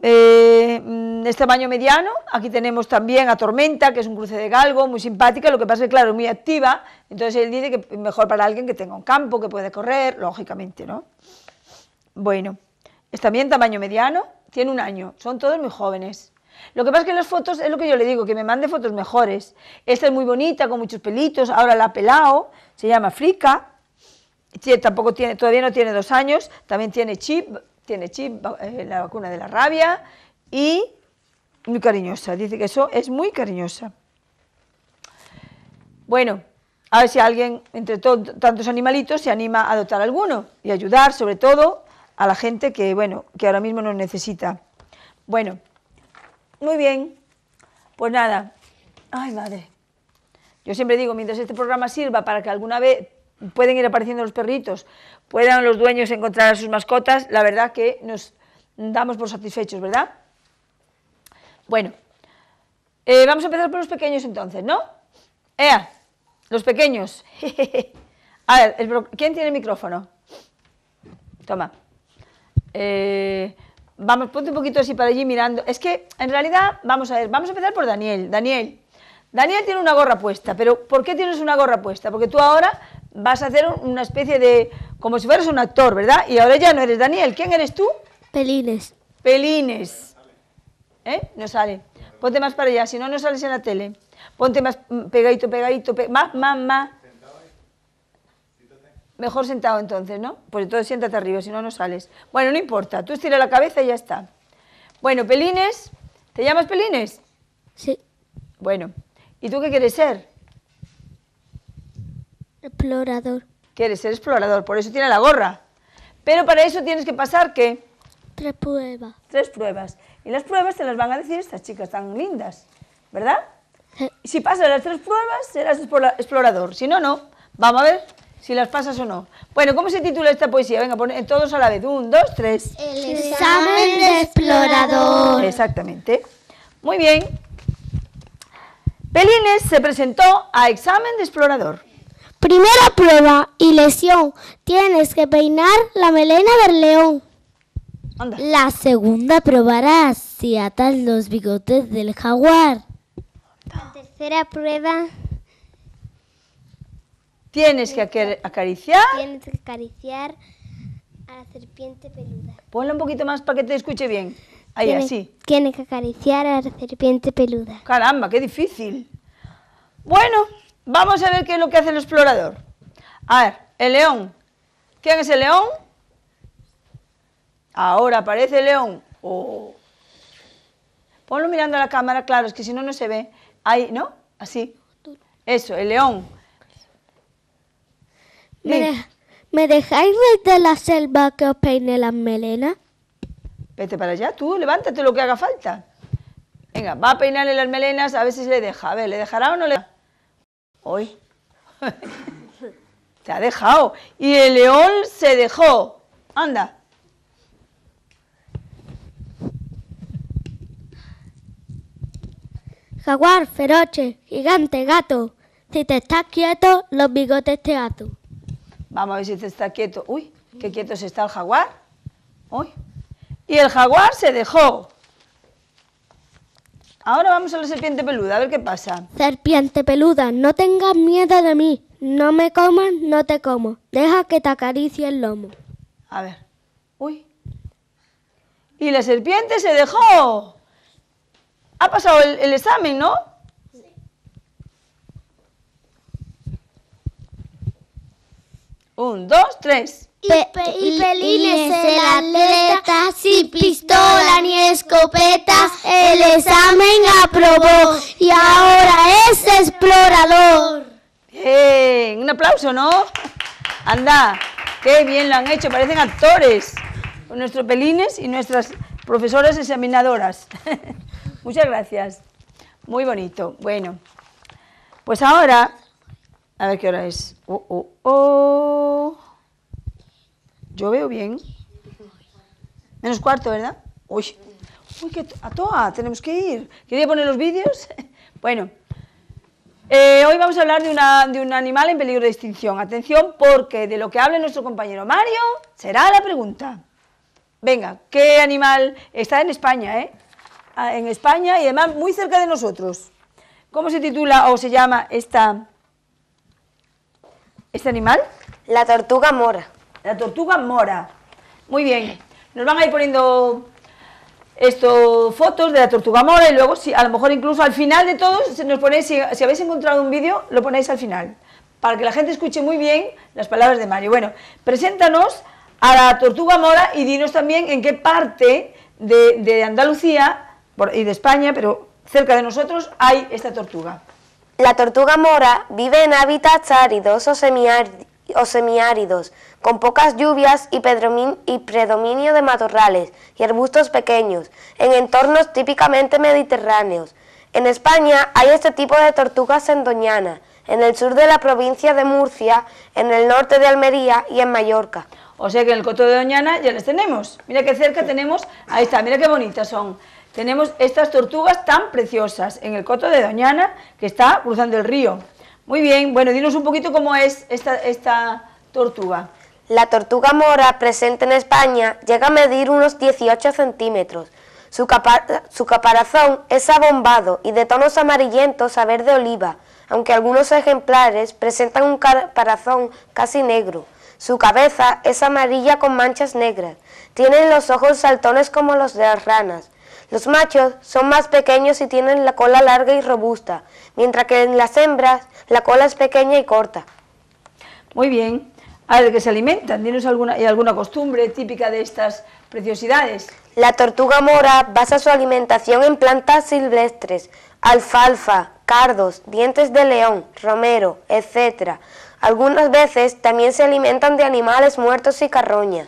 Eh, mm, es tamaño mediano, aquí tenemos también a Tormenta, que es un cruce de galgo, muy simpática, lo que pasa es que, claro, es muy activa, entonces él dice que mejor para alguien que tenga un campo, que puede correr, lógicamente, ¿no? Bueno, es también tamaño mediano, tiene un año, son todos muy jóvenes. Lo que pasa es que en las fotos, es lo que yo le digo, que me mande fotos mejores. Esta es muy bonita, con muchos pelitos, ahora la ha pelado, se llama Frica, tampoco tiene, todavía no tiene dos años, también tiene chip, tiene chip, eh, la vacuna de la rabia y muy cariñosa, dice que eso es muy cariñosa. Bueno, a ver si alguien, entre todos tantos animalitos, se anima a adoptar alguno y ayudar sobre todo a la gente que, bueno, que ahora mismo nos necesita. Bueno, muy bien, pues nada, ay madre, yo siempre digo, mientras este programa sirva para que alguna vez pueden ir apareciendo los perritos, puedan los dueños encontrar a sus mascotas, la verdad que nos damos por satisfechos, ¿verdad? Bueno, eh, vamos a empezar por los pequeños entonces, ¿no? Ea, los pequeños. a ver, ¿quién tiene el micrófono? Toma. Eh, vamos, ponte un poquito así para allí mirando. Es que, en realidad, vamos a ver, vamos a empezar por Daniel. Daniel, Daniel tiene una gorra puesta, pero ¿por qué tienes una gorra puesta? Porque tú ahora vas a hacer una especie de... como si fueras un actor, ¿verdad? Y ahora ya no eres Daniel. ¿Quién eres tú? Pelines. Pelines. ¿Eh? No sale. Ponte más para allá, si no, no sales en la tele. Ponte más mm, pegadito, pegadito, más, más, más. Mejor sentado entonces, ¿no? Pues entonces siéntate arriba, si no, no sales. Bueno, no importa, tú estira la cabeza y ya está. Bueno, Pelines, ¿te llamas Pelines? Sí. Bueno, ¿Y tú qué quieres ser? Explorador. Quieres ser explorador, por eso tiene la gorra. Pero para eso tienes que pasar qué? Tres pruebas. Tres pruebas. Y las pruebas te las van a decir estas chicas tan lindas, ¿verdad? Si pasas las tres pruebas, serás explorador. Si no, no. Vamos a ver si las pasas o no. Bueno, ¿cómo se titula esta poesía? Venga, ponen todos a la vez. Un, dos, tres. El examen de explorador. Exactamente. Muy bien. Pelines se presentó a examen de explorador. Primera prueba y lesión. Tienes que peinar la melena del león. La segunda probarás si atas los bigotes del jaguar. La tercera prueba. Tienes que acariciar. Tienes que acariciar a la serpiente peluda. Ponle un poquito más para que te escuche bien. Ahí, así. Tiene que acariciar a la serpiente peluda. Caramba, qué difícil. Bueno, vamos a ver qué es lo que hace el explorador. A ver, el león. ¿Quién es el león? Ahora aparece el león. Oh. Ponlo mirando a la cámara, claro, es que si no, no se ve. Ahí, ¿no? Así. Eso, el león. ¿Me, ¿Me dejáis de la selva que os peine las melenas? vete para allá, tú levántate lo que haga falta. Venga, va a peinarle las melenas, a ver si se le deja. A ver, ¿le dejará o no le Hoy. Te ha dejado. Y el león se dejó. Anda. Jaguar, feroche, gigante, gato. Si te estás quieto, los bigotes te ato. Vamos a ver si te está quieto. Uy, qué quieto se está el jaguar. Uy. Y el jaguar se dejó. Ahora vamos a la serpiente peluda, a ver qué pasa. Serpiente peluda, no tengas miedo de mí. No me comas, no te como. Deja que te acaricie el lomo. A ver. Uy. Y la serpiente se dejó. Ha pasado el, examen, ¿no? Sí. Un, dos, tres y, pelines el atleta, sin pistola ni escopeta, el examen aprobó y ahora es explorador. ¡Bien! un aplauso, ¿no? Anda, qué bien lo han hecho, parecen actores, nuestros pelines y nuestras profesoras examinadoras. Muchas gracias, muy bonito. Bueno, pues ahora, a ver qué hora es. Oh, oh, oh. Yo veo bien. Menos cuarto, ¿verdad? Uy, uy que a toa, tenemos que ir. ¿Quería poner los vídeos? bueno, eh, hoy vamos a hablar de, de un animal en peligro de extinción. Atención, porque de lo que hable nuestro compañero Mario será la pregunta. Venga, ¿qué animal está en España, eh? Ah, en España y además muy cerca de nosotros. ¿Cómo se titula o se llama esta, este animal? La tortuga mora. La tortuga mora. Muy bien. Nos van a ir poniendo esto, fotos de la tortuga mora y luego, si, a lo mejor incluso al final de todos, nos ponéis, si, habéis encontrado un vídeo, lo ponéis al final, para que la gente escuche muy bien las palabras de Mario. Bueno, preséntanos a la tortuga mora y dinos también en qué parte de, Andalucía y de España, pero cerca de nosotros, hay esta tortuga. La tortuga mora vive en hábitats áridos o semiáridos o semiáridos, con pocas lluvias y, predominio de matorrales y arbustos pequeños, en entornos típicamente mediterráneos. En España hay este tipo de tortugas en Doñana, en el sur de la provincia de Murcia, en el norte de Almería y en Mallorca. O sea que en el Coto de Doñana ya las tenemos. Mira qué cerca tenemos, ahí está, mira qué bonitas son. Tenemos estas tortugas tan preciosas en el Coto de Doñana que está cruzando el río. Muy bien, bueno, dinos un poquito cómo es esta, tortuga. La tortuga mora presente en España llega a medir unos 18 centímetros. Su, su, caparazón es abombado y de tonos amarillentos a verde oliva, aunque algunos ejemplares presentan un caparazón casi negro. Su cabeza es amarilla con manchas negras. Tienen los ojos saltones como los de las ranas. Los machos son más pequeños y tienen la cola larga y robusta, mientras que en las hembras la cola es pequeña y corta. Muy bien. A qué se alimentan? ¿Tienes alguna, alguna costumbre típica de estas preciosidades? La tortuga mora basa su alimentación en plantas silvestres, alfalfa, cardos, dientes de león, romero, etc. Algunas veces también se alimentan de animales muertos y carroña.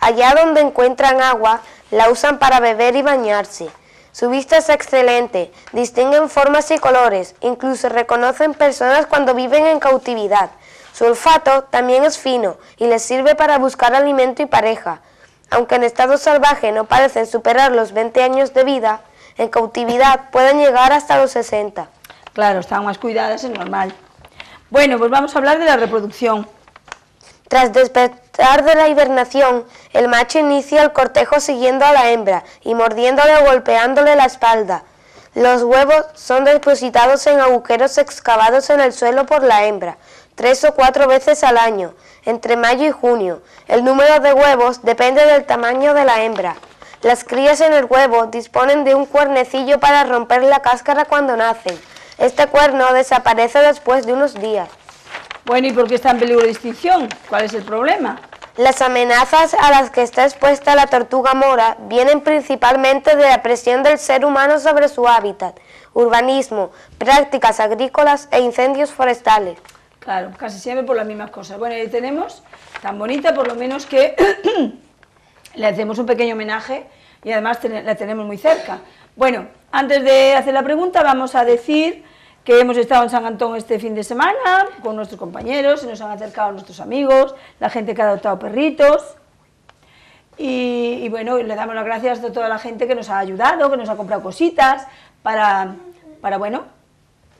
Allá donde encuentran agua, la usan para beber y bañarse. Su vista es excelente, distinguen formas y colores, incluso reconocen personas cuando viven en cautividad. Su olfato también es fino y les sirve para buscar alimento y pareja. Aunque en estado salvaje no parecen superar los 20 años de vida, en cautividad pueden llegar hasta los 60. Claro, están más cuidadas, es normal. Bueno, pues vamos a hablar de la reproducción. Tras despertar de la hibernación, el macho inicia el cortejo siguiendo a la hembra y mordiéndole o golpeándole la espalda. Los huevos son depositados en agujeros excavados en el suelo por la hembra, tres o cuatro veces al año, entre mayo y junio. El número de huevos depende del tamaño de la hembra. Las crías en el huevo disponen de un cuernecillo para romper la cáscara cuando nacen. Este cuerno desaparece después de unos días. Bueno, ¿y por qué está en peligro de extinción? ¿Cuál es el problema? Las amenazas a las que está expuesta la tortuga mora vienen principalmente de la presión del ser humano sobre su hábitat, urbanismo, prácticas agrícolas e incendios forestales. Claro, casi siempre por las mismas cosas. Bueno, ahí tenemos, tan bonita por lo menos que le hacemos un pequeño homenaje y además la tenemos muy cerca. Bueno, antes de hacer la pregunta vamos a decir que hemos estado en San Antón este fin de semana con nuestros compañeros, se nos han acercado nuestros amigos, la gente que ha adoptado perritos. Y, bueno, le damos las gracias a toda la gente que nos ha ayudado, que nos ha comprado cositas para, para bueno,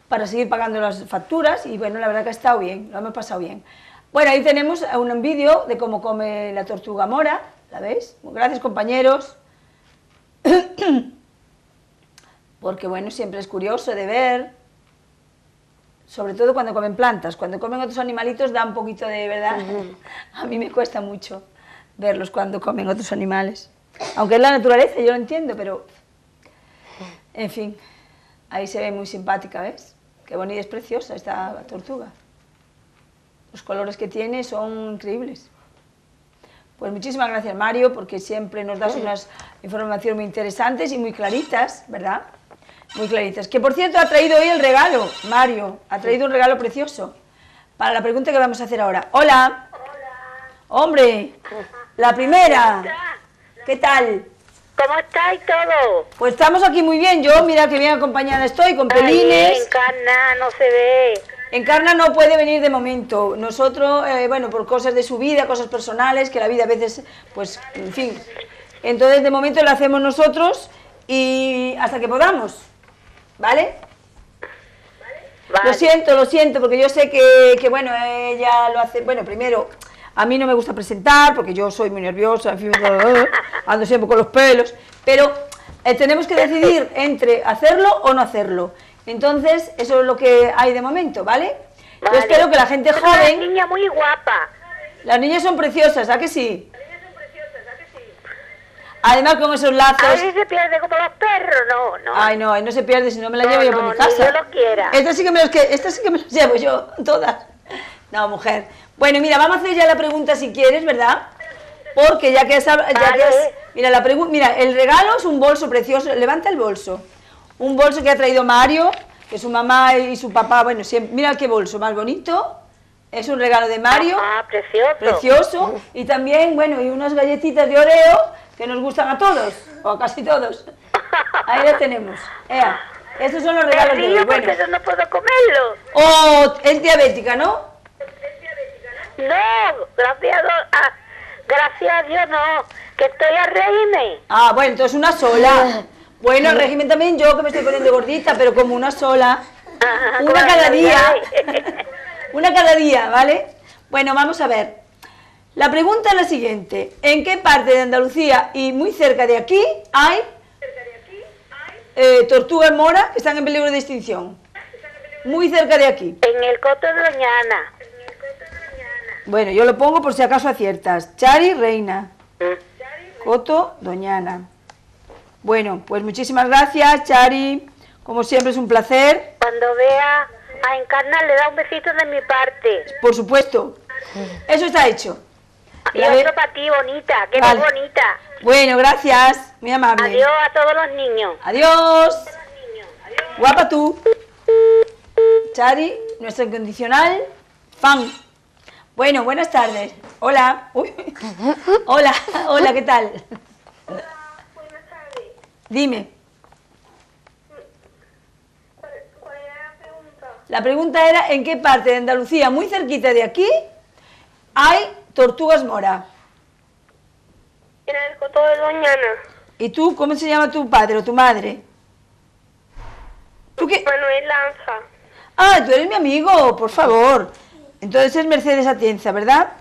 para seguir pagando las facturas. Y bueno, la verdad que ha estado bien, lo hemos pasado bien. Bueno, ahí tenemos un vídeo de cómo come la tortuga mora, ¿la veis? Gracias compañeros. Porque bueno, siempre es curioso de ver sobre todo cuando comen plantas. Cuando comen otros animalitos da un poquito de verdad. A mí me cuesta mucho verlos cuando comen otros animales. Aunque es la naturaleza, yo lo entiendo, pero... En fin, ahí se ve muy simpática, ¿ves? Qué bonita, es preciosa esta tortuga. Los colores que tiene son increíbles. Pues muchísimas gracias, Mario, porque siempre nos das unas informaciones muy interesantes y muy claritas, ¿verdad? muy claritas. Que por cierto ha traído hoy el regalo, Mario, ha traído un regalo precioso para la pregunta que vamos a hacer ahora. Hola. Hola. Hombre, la primera. ¿Qué tal? ¿Cómo estáis todos? Pues estamos aquí muy bien. Yo, mira que bien acompañada estoy, con pelines. encarna, no se ve. Encarna no puede venir de momento. Nosotros, eh, bueno, por cosas de su vida, cosas personales, que la vida a veces, pues, en fin. Entonces, de momento lo hacemos nosotros y hasta que podamos. ¿vale? Lo siento, lo siento, porque yo sé que, que, bueno, ella lo hace, bueno, primero, a mí no me gusta presentar, porque yo soy muy nerviosa, ando siempre con los pelos, pero eh, tenemos que decidir entre hacerlo o no hacerlo. Entonces, eso es lo que hay de momento, ¿vale? Yo espero que la gente joven... niña muy guapa. Las niñas son preciosas, ¿a que sí? Además con esos lazos... si se pierde como los perros, no, no. Ay, no, no se pierde, si no me la llevo yo por mi casa. yo Estas sí, que me los, sí que me llevo yo, todas. No, mujer. Bueno, mira, vamos a hacer ya la pregunta si quieres, ¿verdad? Porque ya que es... Ya que es mira, la mira, el regalo es un bolso precioso. Levanta el bolso. Un bolso que ha traído Mario, que su mamá y su papá, bueno, mira qué bolso más bonito. Es un regalo de Mario. Ah, precioso. Precioso. Y también, bueno, y unas galletitas de Oreo que nos gustan a todos, o a casi todos. Ahí lo tenemos. estos son los regalos de los porque no puedo comerlo. Oh, es diabética, ¿no? ¿Es diabética, no? Ah, gracias a, Dios no, que estoy a régimen. Ah, bueno, entonces una sola. Ah. Bueno, régimen también yo, que me estoy poniendo gordita, pero como una sola. Ah, una cada día. una cada día, ¿vale? Bueno, vamos a ver. La pregunta es la siguiente, ¿en qué parte de Andalucía y muy cerca de aquí hay, eh, tortugas moras que están en peligro de extinción? Muy cerca de aquí. En el Coto de Doñana. Bueno, yo lo pongo por si acaso aciertas. Chari Reina. ¿Eh? Coto Doñana. Bueno, pues muchísimas gracias, Chari. Como siempre es un placer. Cuando vea a Encarna le da un besito de mi parte. Por supuesto. Eso está hecho. Y otro para ti, bonita, Qué bonita. Bueno, gracias, muy amable. Adiós a todos los niños. Adiós. Guapa tú. Chari, nuestro incondicional fan. Bueno, buenas tardes. Hola. Hola, hola, ¿qué tal? Hola, buenas tardes. Dime. la, pregunta? la pregunta era en qué parte de Andalucía, muy cerquita de aquí, hay Tortugas Mora. Era el coto de Doñana. ¿Y tú cómo se llama tu padre o tu madre? ¿Tú Manuel Lanza. Ah, tú eres mi amigo, por favor. Entonces es Mercedes Atienza, ¿verdad?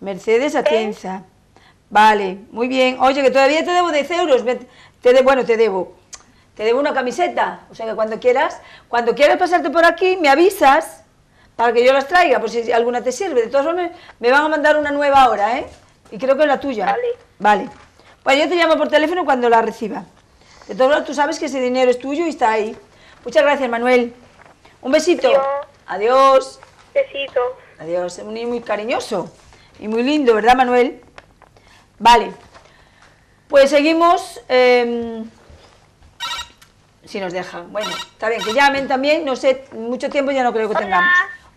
Mercedes Atienza. Vale, muy bien. Oye, que todavía te debo 10 euros. Te bueno, te debo. Te debo una camiseta. O sea que cuando quieras, cuando quieras pasarte por aquí, me avisas para que yo las traiga, por pues si alguna te sirve. De todas formas, me van a mandar una nueva ahora, ¿eh? Y creo que es la tuya. Vale. Vale. Pues yo te llamo por teléfono cuando la reciba. De todos formas, tú sabes que ese dinero es tuyo y está ahí. Muchas gracias, Manuel. Un besito. Adiós. Adiós. Besito. Adiós. Un niño muy cariñoso y muy lindo, ¿verdad, Manuel? Vale. Pues seguimos. Em, si nos dejan. Bueno, está bien, que llamen también. No sé, mucho tiempo ya no creo que tengamos.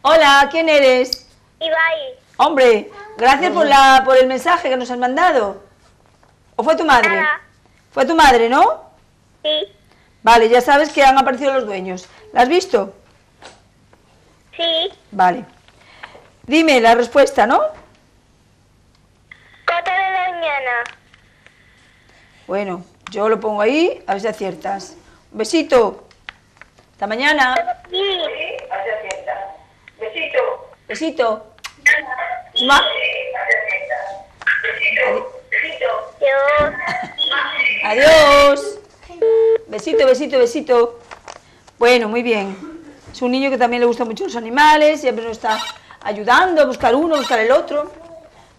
Hola, ¿quién eres? Ibai. Hombre, gracias por, la, por el mensaje que nos has mandado. ¿O fue tu madre? Fue tu madre, ¿no? Sí. Vale, ya sabes que han aparecido los dueños. ¿La has visto? Sí. Vale. Dime la respuesta, ¿no? de la mañana. Bueno, yo lo pongo ahí, a ver si aciertas. Un besito. Hasta mañana. Sí. Besito. Besito. Adiós. Adiós. Besito, besito, besito. Bueno, muy bien. Es un niño que también le gustan mucho los animales, siempre nos está ayudando a buscar uno, buscar el otro.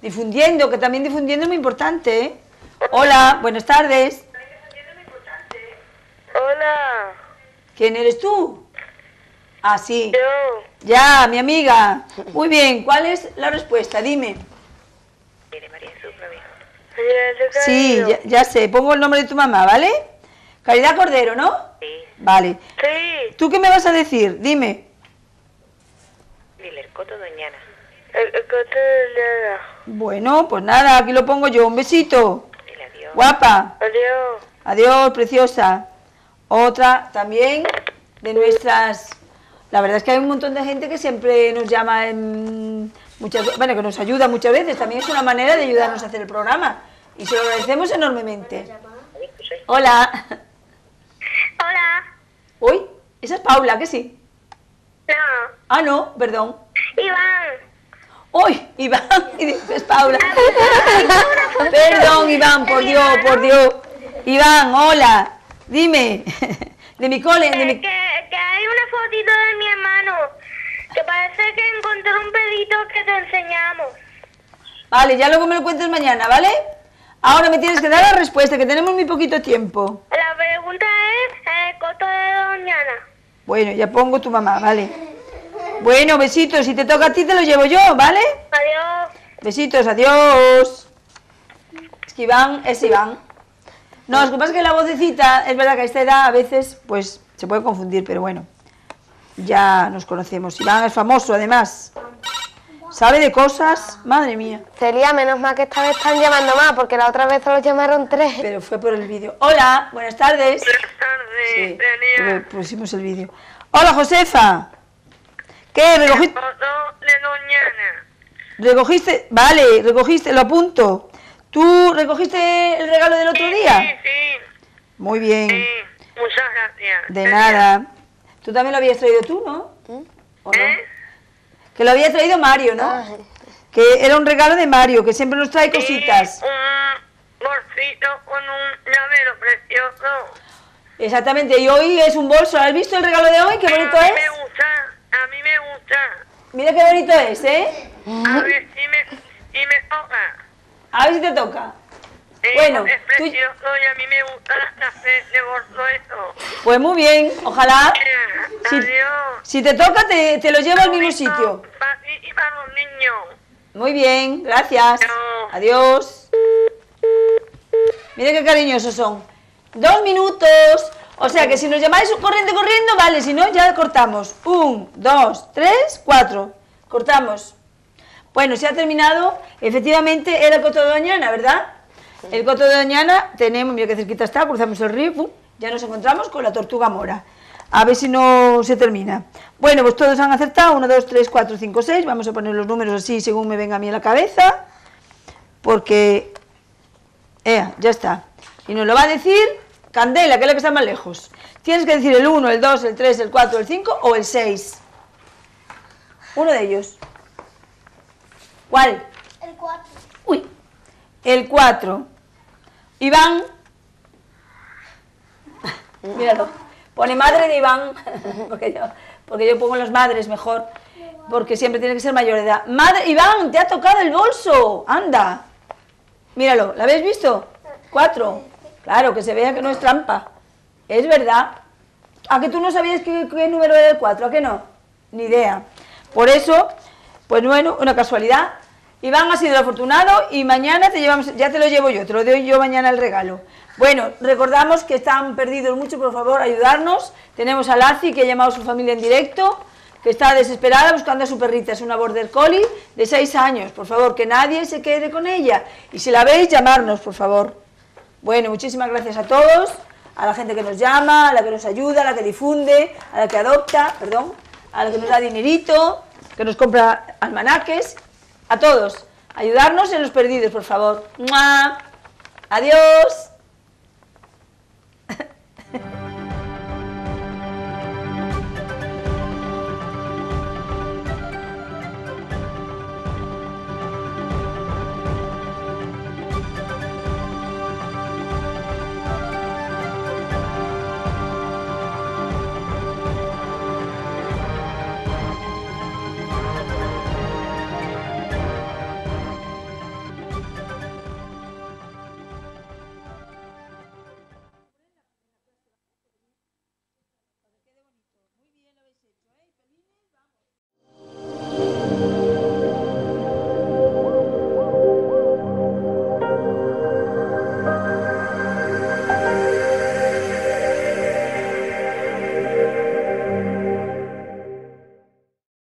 Difundiendo, que también difundiendo es muy importante. ¿eh? Hola, buenas tardes. Hola. ¿Quién eres tú? Ah, sí. Yo. Ya, mi amiga. Muy bien, ¿cuál es la respuesta? Dime. Sí, ya, sé. Pongo el nombre de tu mamá, ¿vale? Caridad Cordero, ¿no? Sí. Vale. Sí. ¿Tú qué me vas a decir? Dime. coto doñana. El, coto doñana. Bueno, pues nada, aquí lo pongo yo. Un besito. adiós. Guapa. Adiós. Adiós, preciosa. Otra también de nuestras la verdad es que hay un montón de gente que siempre nos llama, en muchas, bueno, que nos ayuda muchas veces. También es una manera de ayudarnos a hacer el programa. Y se lo agradecemos enormemente. Hola. Hola. Uy, esa es Paula, que sí. No. Ah, no, perdón. Iván. Uy, Iván, y Paula. perdón, Iván, por Dios, por Dios. Iván, hola. Dime. de mi cole. de mi... Que, hay una fotito de mi hermano, que parece que encontró un pedito que te enseñamos. Vale, ya luego me lo cuentes mañana, ¿vale? Ahora me tienes que dar la respuesta, que tenemos muy poquito tiempo. La pregunta es el costo de Doñana. Bueno, ya pongo tu mamá, ¿vale? Bueno, besitos, si te toca a ti te lo llevo yo, ¿vale? Adiós. Besitos, adiós. Es que Iván es Iván. No, lo que pasa es que la vocecita, es verdad que a esta edad a veces pues se puede confundir, pero bueno, ya nos conocemos. Iván es famoso además. Sabe de cosas, madre mía. Celia, menos mal que esta vez están llamando más, porque la otra vez solo llamaron tres. Pero fue por el vídeo. Hola, buenas tardes. Buenas tardes, sí, pues Pusimos el vídeo. Hola, Josefa. ¿Qué? ¿Recogiste? ¿Recogiste? Vale, recogiste, lo apunto. ¿Tú recogiste el regalo del otro día? Sí, sí. Muy bien. Sí, muchas gracias. De nada. Tú también lo habías traído tú, ¿no? ¿Eh? ¿O no? ¿Eh? o no Que lo había traído Mario, ¿no? Ah. Que era un regalo de Mario, que siempre nos trae sí, cositas. Un bolsito con un llavero precioso. Exactamente, y hoy es un bolso. ¿Has visto el regalo de hoy? Qué bonito a mí es. Me gusta, a mí me gusta. Mira qué bonito es, ¿eh? A ver si me, si me toca. A ver si te toca. Eh, bueno, es precioso y a mí me gusta las cafés de eso. Pues muy bien, ojalá. Eh, si, adiós. si te toca, te, te lo llevo al mismo sitio. y para los niños. Muy bien, gracias. Adiós. Miren qué cariñosos son. Dos minutos. O sea que si nos llamáis corriendo, corriendo, vale. Si no, ya cortamos. Un, dos, tres, cuatro. Cortamos. Bueno, se ha terminado. Efectivamente, era el Coto de Doñana, ¿verdad? El Coto de Doñana, tenemos, mira que cerquita está, cruzamos el río, ya nos encontramos con la tortuga mora. A ver si no se termina. Bueno, pues todos han aceptado 1, 2, 3, 4, 5, 6. Vamos a poner los números así según me venga a mí a la cabeza. Porque... Ea, ya está. Y nos lo va a decir Candela, que es la que está más lejos. Tienes que decir el 1, el 2, el 3, el 4, el 5 o el 6. Uno de ellos. ¿Cuál? El 4. Uy, el 4. Iván. Míralo. Pone madre de Iván, porque yo, pongo los madres mejor, porque siempre tiene que ser mayor de edad. Madre, Iván, te ha tocado el bolso, anda. Míralo, ¿la habéis visto? Cuatro. Claro, que se vea que no es trampa. Es verdad. ¿A que tú no sabías qué, número era el 4? ¿A que no? Ni idea. Por eso pues bueno, una casualidad. Iván ha sido afortunado y mañana te llevamos, ya te lo llevo yo, te lo doy yo mañana el regalo. Bueno, recordamos que están perdidos mucho, por favor, ayudarnos. Tenemos a Lazi que ha llamado a su familia en directo, que está desesperada buscando a su perrita. Es una border collie de seis años. Por favor, que nadie se quede con ella. Y si la veis, llamarnos, por favor. Bueno, muchísimas gracias a todos, a la gente que nos llama, a la que nos ayuda, a la que difunde, a la que adopta, perdón, a la que nos da dinerito, que nos compra almanaques, a todos. Ayudarnos en los perdidos, por favor. Adiós.